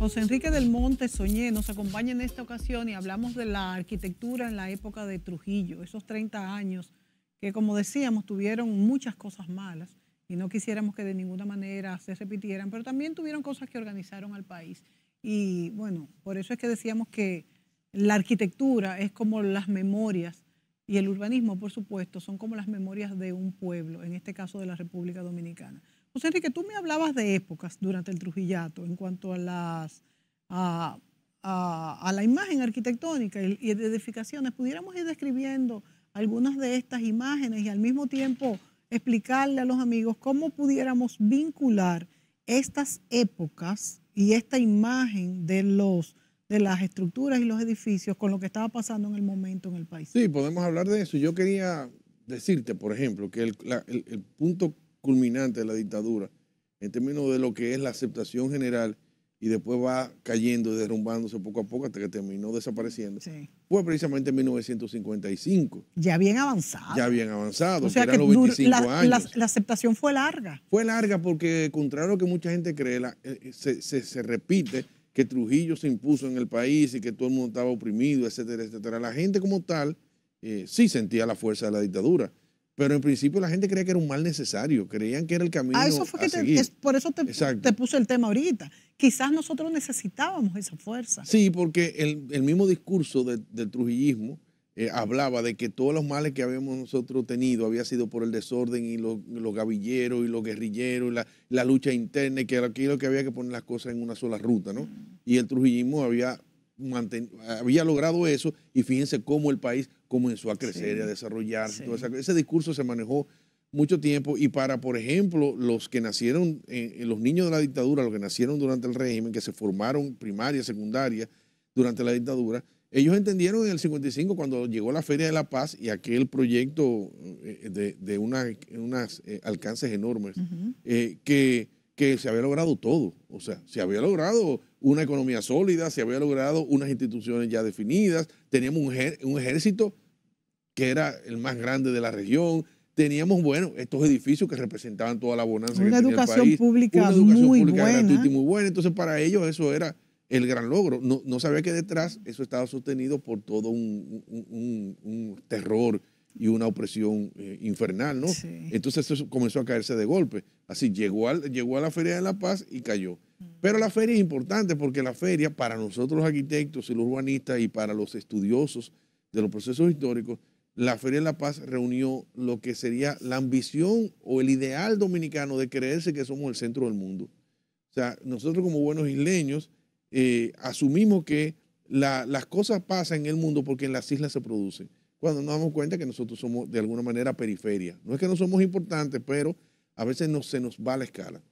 José Enrique del Monte Soñé nos acompaña en esta ocasión y hablamos de la arquitectura en la época de Trujillo, esos 30 años que como decíamos tuvieron muchas cosas malas y no quisiéramos que de ninguna manera se repitieran, pero también tuvieron cosas que organizaron al país. Y bueno, por eso es que decíamos que la arquitectura es como las memorias y el urbanismo, por supuesto, son como las memorias de un pueblo, en este caso de la República Dominicana. José Enrique, tú me hablabas de épocas durante el Trujillato en cuanto a las la imagen arquitectónica y, de edificaciones. ¿Pudiéramos ir describiendo algunas de estas imágenes y al mismo tiempo explicarle a los amigos cómo pudiéramos vincular estas épocas y esta imagen de los de las estructuras y los edificios con lo que estaba pasando en el momento en el país. Sí, podemos hablar de eso. Yo quería decirte, por ejemplo, que el, el punto culminante de la dictadura, en términos de lo que es la aceptación general y después va cayendo y derrumbándose poco a poco hasta que terminó desapareciendo, fue precisamente en 1955. Ya bien avanzado. Ya bien avanzado, o sea que la, aceptación fue larga. Fue larga porque, contrario a lo que mucha gente cree, eh, eh, se, repite que Trujillo se impuso en el país y que todo el mundo estaba oprimido, etcétera, etcétera. La gente como tal eh, sí sentía la fuerza de la dictadura. Pero en principio la gente creía que era un mal necesario, creían que era el ah, camino. Ah, eso fue por eso te, puse el tema ahorita. Quizás nosotros necesitábamos esa fuerza. Sí, porque el, el mismo discurso del trujillismo eh, hablaba de que todos los males que habíamos nosotros tenido había sido por el desorden y los, gavilleros y los guerrilleros y la, lucha interna, y que era lo que había que poner las cosas en una sola ruta, ¿no? Mm. Y el trujillismo había había logrado eso y fíjense cómo el país comenzó a crecer y a desarrollarse. Ese, discurso se manejó mucho tiempo y para, por ejemplo, los que nacieron, eh, eh, los niños de la dictadura, los que nacieron durante el régimen, que se formaron primaria, secundaria, durante la dictadura, ellos entendieron en el 55 cuando llegó la Feria de la Paz y aquel proyecto eh, de, unos unas alcances enormes, que que se había logrado todo. O sea, se había logrado una economía sólida, se había logrado unas instituciones ya definidas, teníamos un, ejército que era el más grande de la región, teníamos, bueno, estos edificios que representaban toda la bonanza. de que educación tenía el país, pública una educación pública gratuita y muy buena. Entonces, para ellos eso era el gran logro. No, sabía que detrás eso estaba sostenido por todo un terror y una opresión eh, infernal, ¿no? Entonces eso comenzó a caerse de golpe. Así llegó, llegó a la Feria de la Paz y cayó. Pero la feria es importante porque la feria, para nosotros los arquitectos y los urbanistas y para los estudiosos de los procesos históricos, la Feria de la Paz reunió lo que sería la ambición o el ideal dominicano de creerse que somos el centro del mundo. O sea, nosotros como buenos isleños eh, asumimos que las cosas pasan en el mundo porque en las islas se producen cuando nos damos cuenta que nosotros somos de alguna manera periferia. No es que no somos importantes, pero a veces no, se nos va la escala.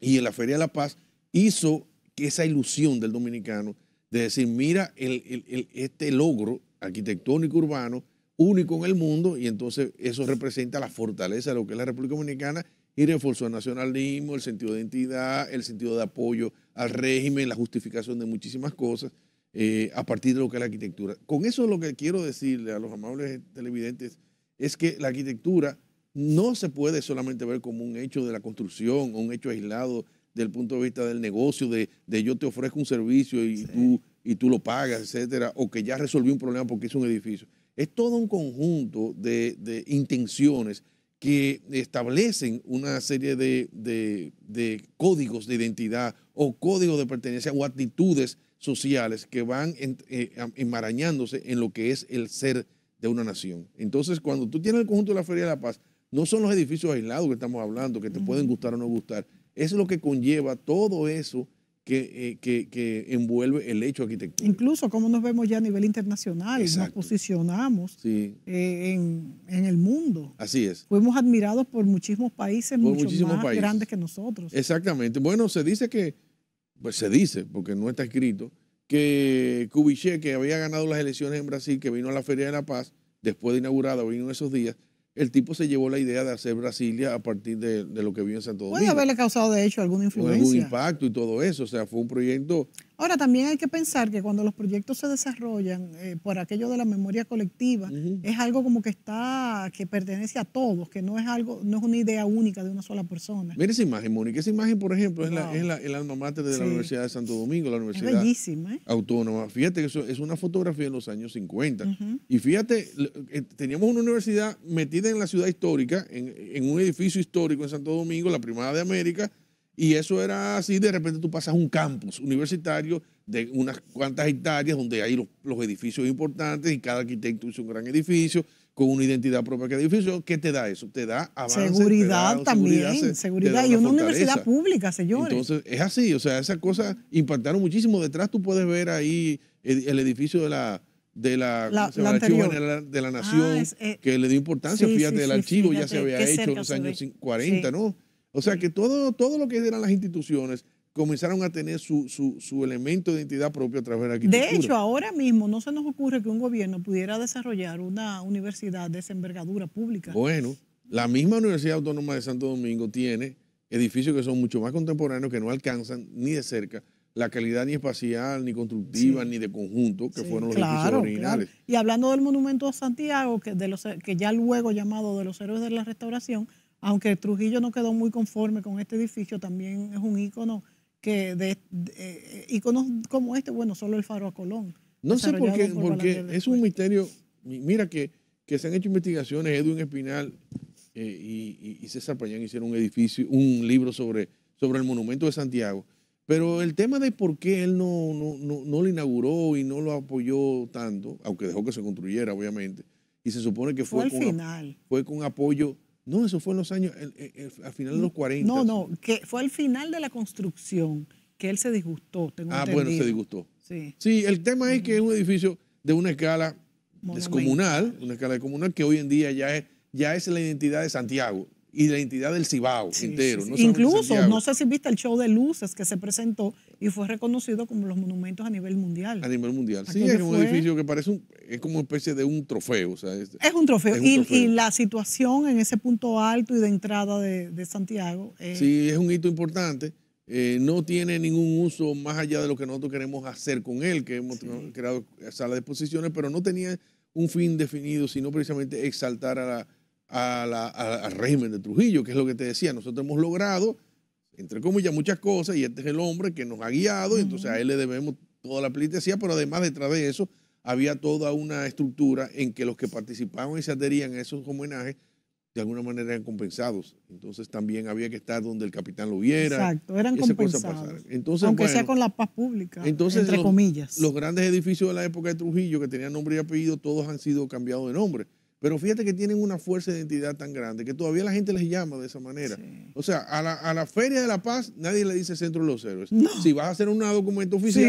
Y en la Feria de la Paz hizo que esa ilusión del dominicano de decir, mira el, este logro arquitectónico urbano único en el mundo y entonces eso representa la fortaleza de lo que es la República Dominicana y reforzó el nacionalismo, el sentido de identidad, el sentido de apoyo al régimen, la justificación de muchísimas cosas. Eh, a partir de lo que es la arquitectura. Con eso lo que quiero decirle a los amables televidentes es que la arquitectura no se puede solamente ver como un hecho de la construcción o un hecho aislado del punto de vista del negocio, de, yo te ofrezco un servicio y, tú, y tú lo pagas, etcétera, o que ya resolví un problema porque es un edificio. Es todo un conjunto de, intenciones que establecen una serie de, de, códigos de identidad o códigos de pertenencia o actitudes sociales que van eh, enmarañándose en lo que es el ser de una nación. Entonces, cuando tú tienes el conjunto de la Feria de la Paz, no son los edificios aislados que estamos hablando, que te pueden gustar o no gustar, es lo que conlleva todo eso que, eh, envuelve el hecho arquitectónico. Incluso como nos vemos ya a nivel internacional, nos posicionamos eh, en, el mundo. Así es. Fuimos admirados por muchísimos países mucho más grandes que nosotros. Exactamente. Bueno, se dice que pues se dice, porque no está escrito, que Kubitschek, que había ganado las elecciones en Brasil, que vino a la Feria de la Paz, después de inaugurada, vino esos días, el tipo se llevó la idea de hacer Brasilia a partir de, lo que vio en Santo Domingo. Puede haberle causado, de hecho, alguna influencia. algún impacto y todo eso. O sea, fue un proyecto Ahora, también hay que pensar que cuando los proyectos se desarrollan eh, por aquello de la memoria colectiva, es algo como que está, que pertenece a todos, que no es algo, no es una idea única de una sola persona. Mira esa imagen, Mónica. Esa imagen, por ejemplo, es, la, el alma mater de la Universidad de Santo Domingo, la Universidad ¿eh? Autónoma. Fíjate que es una fotografía de los años 50. Y fíjate, eh, teníamos una universidad metida en la ciudad histórica, en un edificio histórico en Santo Domingo, la primada de América, y eso era así, de repente tú pasas un campus universitario de unas cuantas hectáreas donde hay los, edificios importantes y cada arquitecto hizo un gran edificio con una identidad propia que edificio. ¿Qué te da eso? Te da avance. Seguridad también, seguridad, y una, universidad pública, señores. Entonces, es así, o sea, esas cosas impactaron muchísimo. Detrás tú puedes ver ahí el, edificio de la de la, de la, ah, Nación, eh, que le dio importancia, fíjate, el archivo ya se había hecho en los años 40, ¿no? O sea que todo, todo lo que eran las instituciones comenzaron a tener su, su, su, elemento de identidad propia a través de la De hecho, ahora mismo no se nos ocurre que un gobierno pudiera desarrollar una universidad de esa envergadura pública. Bueno, la misma Universidad Autónoma de Santo Domingo tiene edificios que son mucho más contemporáneos, que no alcanzan ni de cerca la calidad ni espacial, ni constructiva, ni de conjunto, que fueron los edificios originales. Y hablando del monumento a Santiago, que, de los, que ya luego llamado de los héroes de la restauración, aunque Trujillo no quedó muy conforme con este edificio, también es un ícono que de, eh, íconos como este, bueno, solo el faro a Colón. No sé por qué, porque es un misterio. Mira que, se han hecho investigaciones, Edwin Espinal eh, y, César Payán hicieron un edificio, un libro sobre, sobre el monumento de Santiago. Pero el tema de por qué él no, no, lo inauguró y no lo apoyó tanto, aunque dejó que se construyera, obviamente, y se supone que fue, final. fue con apoyo no, eso fue en los años, al final de los 40. No, no, que fue al final de la construcción que él se disgustó. ah, bueno, se disgustó. Sí. sí, el tema es que es un edificio de una escala descomunal, una escala descomunal que hoy en día ya es, ya es la identidad de Santiago y la identidad del Cibao entero. Incluso, no sé si viste el show de luces que se presentó y fue reconocido como los monumentos a nivel mundial. A nivel mundial, sí, es un edificio que parece es como una especie de un trofeo. es, un trofeo. y, la situación en ese punto alto y de entrada de, Santiago. Es... Sí, es un hito importante. Eh, no tiene ningún uso más allá de lo que nosotros queremos hacer con él, que hemos creado sala de exposiciones, pero no tenía un fin definido, sino precisamente exaltar a la al régimen de Trujillo, que es lo que te decía, nosotros hemos logrado, entre comillas, muchas cosas, y este es el hombre que nos ha guiado, y entonces a él le debemos toda la pleitesía, pero además detrás de eso había toda una estructura en que los que participaban y se adherían a esos homenajes de alguna manera eran compensados. Entonces también había que estar donde el capitán lo viera. Exacto, eran compensados. Entonces, Aunque sea con la paz pública, entonces, entre comillas. Los grandes edificios de la época de Trujillo, que tenían nombre y apellido, todos han sido cambiados de nombre. Pero fíjate que tienen una fuerza de identidad tan grande que todavía la gente les llama de esa manera. O sea, a la, Feria de la Paz nadie le dice Centro de los Héroes. Si vas a hacer un documento oficial,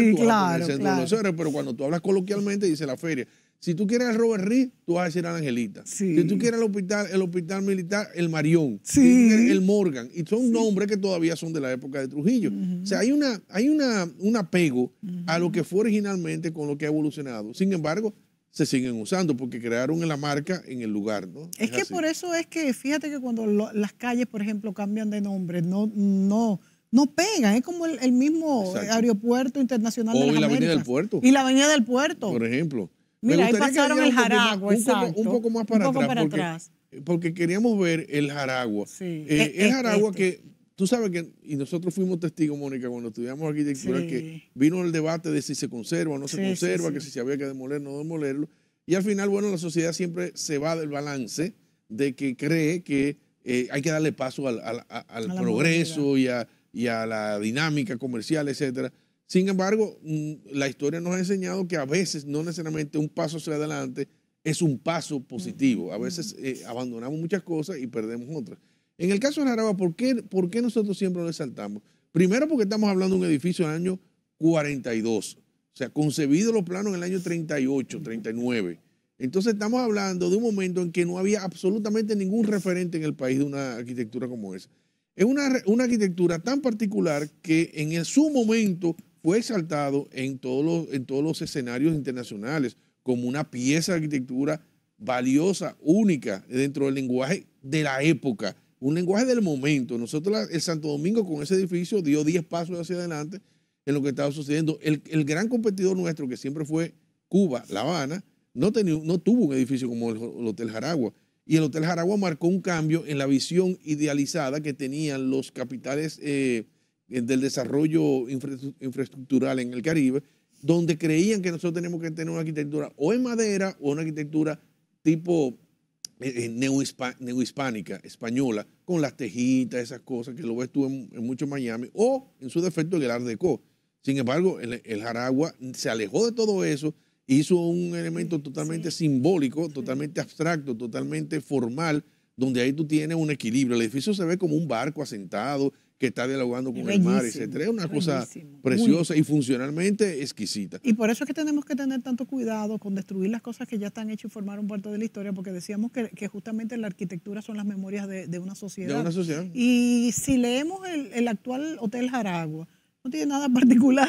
Centro de los Héroes, pero cuando tú hablas coloquialmente dice la feria. Si tú quieres a Robert Reed, tú vas a decir a la Angelita. Si tú quieres el hospital, el hospital militar, el Marión. Sí. el Morgan. Y son nombres que todavía son de la época de Trujillo. O sea, hay, una, hay una, un apego a lo que fue originalmente con lo que ha evolucionado. Sin embargo, se siguen usando porque crearon la marca en el lugar, ¿no? Es, que por eso es que fíjate que cuando las calles, por ejemplo, cambian de nombre, no, no, no pegan. Es como el, mismo aeropuerto internacional de y la avenida del puerto. Y la avenida del puerto. Por ejemplo. Mira, ahí pasaron el Jaragua, un, un poco más para un poco atrás. Para porque, atrás. porque queríamos ver el Jaragua. Sí. Eh, e, es, el Jaragua este. que Tú sabes que, y nosotros fuimos testigos, Mónica, cuando estudiamos arquitectura, que vino el debate de si se conserva o no se conserva, que si se había que demoler o no demolerlo. Y al final, bueno, la sociedad siempre se va del balance de que cree que eh, hay que darle paso al, progreso y a, la dinámica comercial, etcétera. Sin embargo, mm, la historia nos ha enseñado que a veces no necesariamente un paso hacia adelante es un paso positivo. A veces eh, abandonamos muchas cosas y perdemos otras. En el caso de Jaragua, ¿por qué, nosotros siempre lo saltamos Primero porque estamos hablando de un edificio del año 42, o sea, concebido los planos en el año 38, 39. Entonces estamos hablando de un momento en que no había absolutamente ningún referente en el país de una arquitectura como esa. Es una, arquitectura tan particular que en su momento fue exaltado en todos, los, en todos los escenarios internacionales como una pieza de arquitectura valiosa, única, dentro del lenguaje de la época un lenguaje del momento. Nosotros, el Santo Domingo, con ese edificio, dio 10 pasos hacia adelante en lo que estaba sucediendo. El, gran competidor nuestro, que siempre fue Cuba, La Habana, no, no tuvo un edificio como el, Hotel Jaragua. Y el Hotel Jaragua marcó un cambio en la visión idealizada que tenían los capitales eh, del desarrollo infraestructural en el Caribe, donde creían que nosotros tenemos que tener una arquitectura o en madera o una arquitectura tipo eh, eh, neohispánica, española, con las tejitas, esas cosas que lo ves tú en, mucho Miami, o en su defecto el Art Deco. Sin embargo, el, el, Jaragua se alejó de todo eso, hizo un elemento totalmente simbólico, totalmente abstracto, totalmente formal, donde ahí tú tienes un equilibrio. El edificio se ve como un barco asentado, que está dialogando con el mar, se Es una cosa preciosa y funcionalmente exquisita. Y por eso es que tenemos que tener tanto cuidado con destruir las cosas que ya están hechas y formar un parte de la historia, porque decíamos que, justamente la arquitectura son las memorias de, una sociedad. De Y si leemos el, el actual Hotel Jaragua, no tiene nada particular.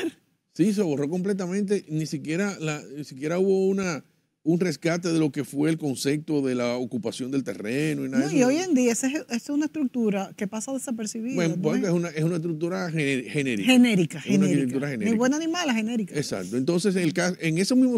Sí, se borró completamente, ni siquiera, la, ni siquiera hubo una un rescate de lo que fue el concepto de la ocupación del terreno. Y, nada no, y hoy en día esa es, una estructura que pasa desapercibida. Bueno, pues, es, una, estructura genérica. Genérica, genérica. Una estructura genérica. Ni buena ni mala, genérica. Exacto. Entonces, el en, esos mismo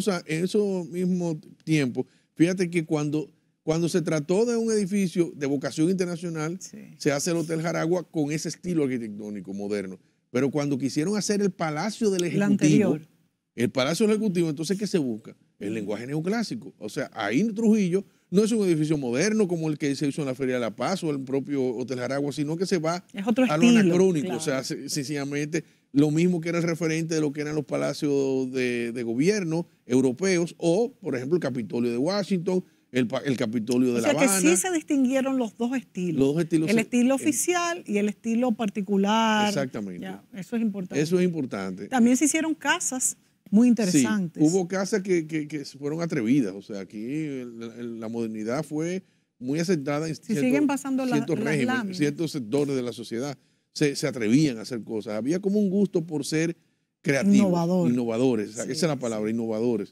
en tiempo fíjate que cuando, cuando se trató de un edificio de vocación internacional, se hace el Hotel Jaragua con ese estilo arquitectónico moderno. Pero cuando quisieron hacer el Palacio del Ejecutivo, el, Palacio Ejecutivo, entonces, ¿qué se busca? el lenguaje neoclásico. O sea, ahí en Trujillo no es un edificio moderno como el que se hizo en la Feria de la Paz o el propio Hotel Aragua, sino que se va a lo anacrónico. O sea, sencillamente lo mismo que era el referente de lo que eran los palacios de, gobierno europeos o, por ejemplo, el Capitolio de Washington, el, Capitolio de La Habana. O sea que sí se distinguieron los dos estilos. Los dos estilos. El estilo oficial y el estilo particular. Exactamente. eso es importante. Eso es importante. También se hicieron casas muy interesantes. hubo casas que, que, fueron atrevidas, o sea, aquí la, modernidad fue muy aceptada en ciertos, siguen pasando la, ciertos ciertos sectores de la sociedad se, atrevían a hacer cosas. Había como un gusto por ser creativos, Innovadores. innovadores, esa es la palabra, innovadores.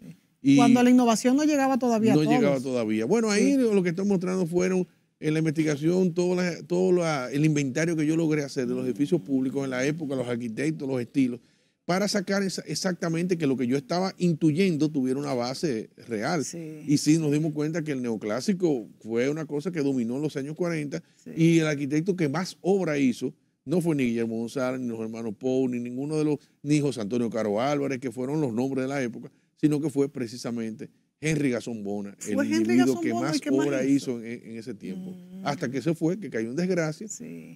Cuando la innovación no llegaba todavía. No llegaba todavía. Bueno, ahí lo que estoy mostrando fueron en la investigación todo, todo el inventario que yo logré hacer de los edificios públicos en la época, los arquitectos, los estilos para sacar exactamente que lo que yo estaba intuyendo tuviera una base real. Y sí, nos dimos cuenta que el neoclásico fue una cosa que dominó en los años 40 y el arquitecto que más obra hizo no fue ni Guillermo González, ni los hermanos Pou, ni ninguno de los, ni José Antonio Caro Álvarez, que fueron los nombres de la época, sino que fue precisamente Henry Bona, el individuo que más, obra hizo, en, ese tiempo. Mm. Hasta que se fue, que cayó en desgracia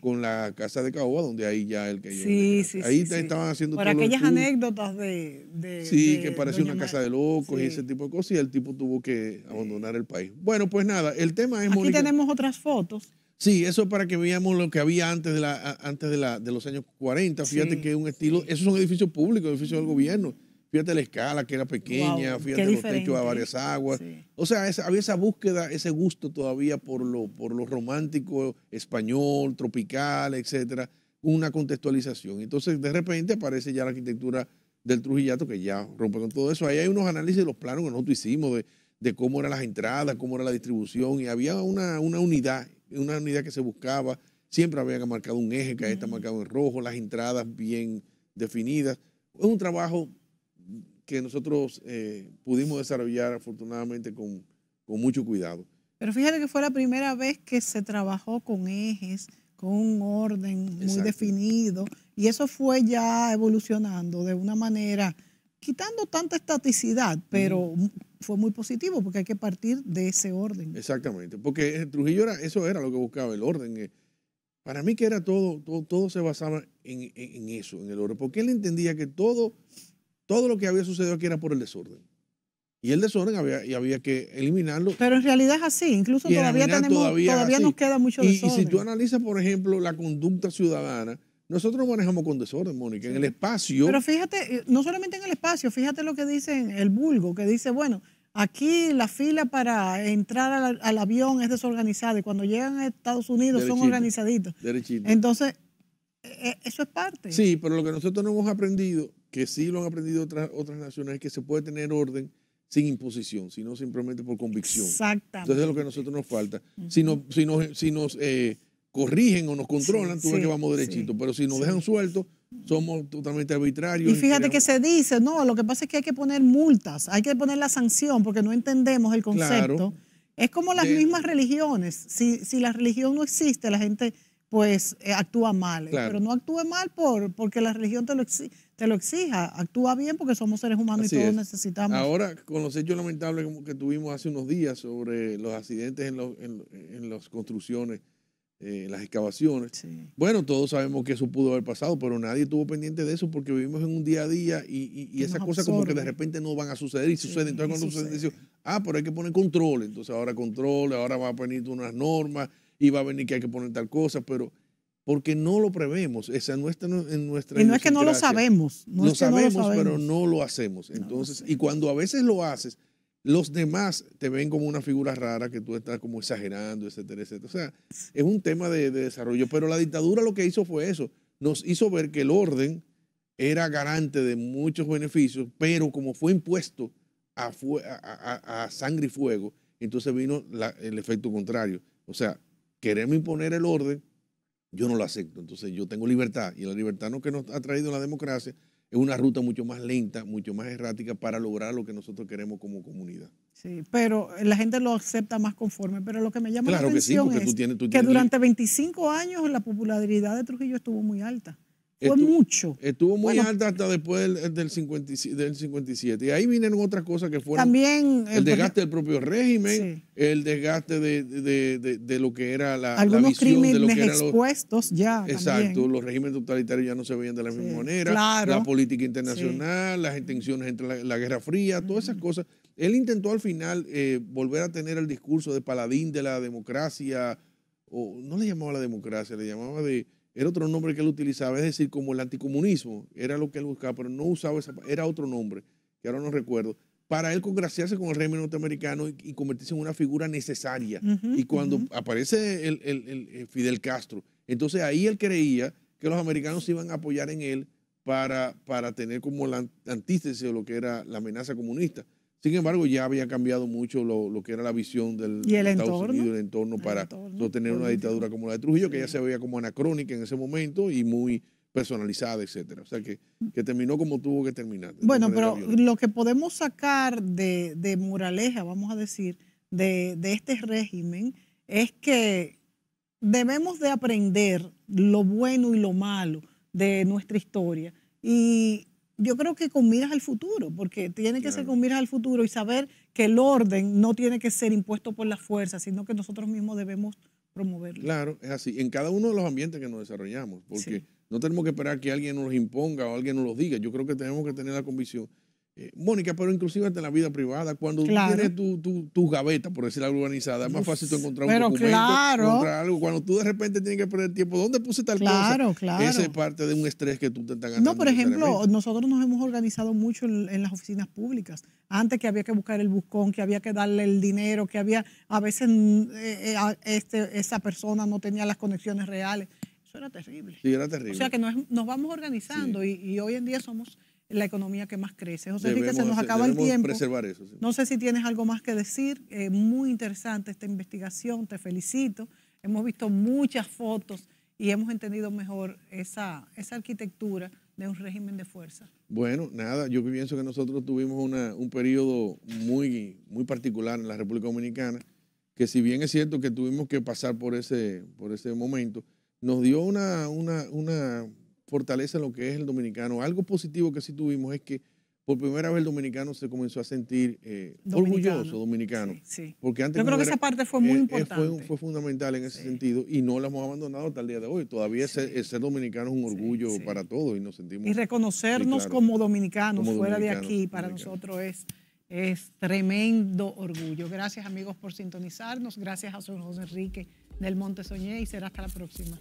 con la casa de Caoba, donde ahí ya él cayó. Sí, sí, ahí estaban haciendo Para aquellas anécdotas de, Sí, que parecía una casa de locos y ese tipo de cosas, y el tipo tuvo que abandonar el país. Bueno, pues nada, el tema es. Aquí tenemos otras fotos. Sí, eso es para que veamos lo que había antes de, la, antes de, la, de los años 40. Fíjate que es un estilo. Esos son edificios públicos, edificio del gobierno Fíjate la escala que era pequeña, fíjate los techos a varias aguas. O sea, había esa búsqueda, ese gusto todavía por lo, por lo romántico, español, tropical, etcétera, una contextualización. Entonces, de repente aparece ya la arquitectura del Trujillato que ya rompe con todo eso. Ahí hay unos análisis de los planos que nosotros hicimos de, cómo eran las entradas, cómo era la distribución, y había una, una unidad, una unidad que se buscaba. Siempre habían marcado un eje, que ahí está marcado en rojo, las entradas bien definidas. Es un trabajo que nosotros eh, pudimos desarrollar afortunadamente con, con mucho cuidado. Pero fíjate que fue la primera vez que se trabajó con ejes, con un orden muy definido, y eso fue ya evolucionando de una manera, quitando tanta estaticidad, pero fue muy positivo porque hay que partir de ese orden. Exactamente, porque Trujillo era, eso era lo que buscaba, el orden. Eh. Para mí que era todo, todo, todo se basaba en, en eso, en el orden, porque él entendía que todo todo lo que había sucedido aquí era por el desorden. Y el desorden había, y había que eliminarlo. Pero en realidad es así, incluso todavía, tenemos, todavía, nos queda mucho desorden. Y si tú analizas, por ejemplo, la conducta ciudadana, nosotros manejamos con desorden, Mónica, en el espacio. Pero fíjate, eh, no solamente en el espacio, fíjate lo que dice el vulgo, que dice, bueno, aquí la fila para entrar al, avión es desorganizada y cuando llegan a Estados Unidos son organizaditos. Entonces, eh, eh, eso es parte. Sí, pero lo que nosotros no hemos aprendido que sí lo han aprendido otras, otras naciones, es que se puede tener orden sin imposición, sino simplemente por convicción. Exactamente. Entonces es lo que a nosotros nos falta. Si, nos, eh, corrigen o nos controlan, tú ves que vamos derechito, pero si nos dejan suelto somos totalmente arbitrarios. Y fíjate que se dice, no, lo que pasa es que hay que poner multas, hay que poner la sanción, porque no entendemos el concepto. Es como las mismas religiones. Si, la religión no existe, la gente pues eh, actúa mal. Pero no actúe mal por, porque la religión te lo exige te lo exija. Actúa bien porque somos seres humanos y todos necesitamos. Ahora, con los hechos lamentables que tuvimos hace unos días sobre los accidentes en, los, en, las construcciones, eh, las excavaciones, bueno, todos sabemos que eso pudo haber pasado, pero nadie estuvo pendiente de eso porque vivimos en un día a día y, esas cosas como que de repente no van a suceder y suceden. sucede. Entonces, cuando sucede, ah, pero hay que poner control. Entonces, ahora control, ahora va a venir unas normas y va a venir que hay que poner tal cosa, pero porque no lo prevemos. Esa nuestra, en nuestra, y no es que no lo sabemos. No lo, sabemos, pero no lo hacemos. Entonces, y cuando a veces lo haces, los demás te ven como una figura rara que tú estás como exagerando, etcétera, etcétera. O sea, es un tema de, desarrollo. Pero la dictadura lo que hizo fue eso. Nos hizo ver que el orden era garante de muchos beneficios, pero como fue impuesto a, a, a, sangre y fuego, entonces vino el efecto contrario. O sea, queremos imponer el orden, yo no lo acepto. Entonces yo tengo libertad y la libertad no que nos ha traído la democracia es una ruta mucho más lenta, mucho más errática para lograr lo que nosotros queremos como comunidad. Sí, pero la gente lo acepta más conforme. Pero lo que me llama la atención es que durante 25 años la popularidad de Trujillo estuvo muy alta estuvo, mucho. Estuvo muy alta hasta después del, del, del, 57. Y ahí vinieron otras cosas que fueron. También. El, eh, desgaste del propio régimen, el desgaste de, lo que era la. Algunos crímenes de expuestos los, ya. Exacto. Los regímenes totalitarios ya no se veían de la misma manera. la política internacional, las intenciones entre la, Guerra Fría, todas esas mm. cosas. Él intentó al final eh, volver a tener el discurso de paladín de la democracia, o no le llamaba la democracia, le llamaba de era otro nombre que él utilizaba, es decir, como el anticomunismo, era lo que él buscaba, pero no usaba esa, era otro nombre, que ahora no recuerdo, para él congraciarse con el régimen norteamericano y, convertirse en una figura necesaria. y cuando aparece el, eh, Fidel Castro, entonces ahí él creía que los americanos iban a apoyar en él para, para tener como la antítesis de lo que era la amenaza comunista. Sin embargo, ya había cambiado mucho lo, que era la visión del Estados entorno? Unidos, el entorno, para no tener una dictadura como la de Trujillo, que ya se veía como anacrónica en ese momento y muy personalizada, etcétera. O sea, que, terminó como tuvo que terminar. Bueno, pero lo que podemos sacar de, moraleja, vamos a decir, de, de este régimen, es que debemos de aprender lo bueno y lo malo de nuestra historia. Y yo creo que con miras al futuro, porque tiene que ser con miras al futuro y saber que el orden no tiene que ser impuesto por la fuerza, sino que nosotros mismos debemos promoverlo. Claro, es así. En cada uno de los ambientes que nos desarrollamos, porque no tenemos que esperar que alguien nos imponga o alguien nos los diga. Yo creo que tenemos que tener la convicción eh, Mónica, pero inclusive hasta en la vida privada, cuando tienes tu, tu, gaveta, por decir decirlo urbanizada, es más fácil encontrar pero un documento, encontrar algo. Cuando tú de repente tienes que perder tiempo, ¿dónde puse tal claro, cosa? Claro, Esa es parte de un estrés que tú te estás ganando. No, por ejemplo, nosotros nos hemos organizado mucho en, las oficinas públicas. Antes que había que buscar el buscón, que había que darle el dinero, que había, a veces eh, eh, este, esa persona no tenía las conexiones reales. Eso era terrible. Sí, era terrible. O sea que nos, vamos organizando y hoy en día somos la economía que más crece. José Enrique, se nos acaba el tiempo. Preservar eso, No sé si tienes algo más que decir. Eh, muy interesante esta investigación, te felicito. Hemos visto muchas fotos y hemos entendido mejor esa, esa arquitectura de un régimen de fuerza. Bueno, nada, yo pienso que nosotros tuvimos un periodo muy, muy particular en la República Dominicana, que si bien es cierto que tuvimos que pasar por ese, por ese momento, nos dio una fortalece lo que es el dominicano. Algo positivo que sí tuvimos es que por primera vez el dominicano se comenzó a sentir eh, orgulloso dominicano. Porque antes Yo creo que esa parte fue muy eh, eh, importante. Fue, fundamental en ese sentido y no la hemos abandonado hasta el día de hoy. Todavía ser, el ser dominicano es un orgullo para todos y nos sentimos... Y reconocernos como dominicanos fuera de aquí para nosotros es, es tremendo orgullo. Gracias amigos por sintonizarnos. Gracias a José Enrique del Monte Soñé y será hasta la próxima.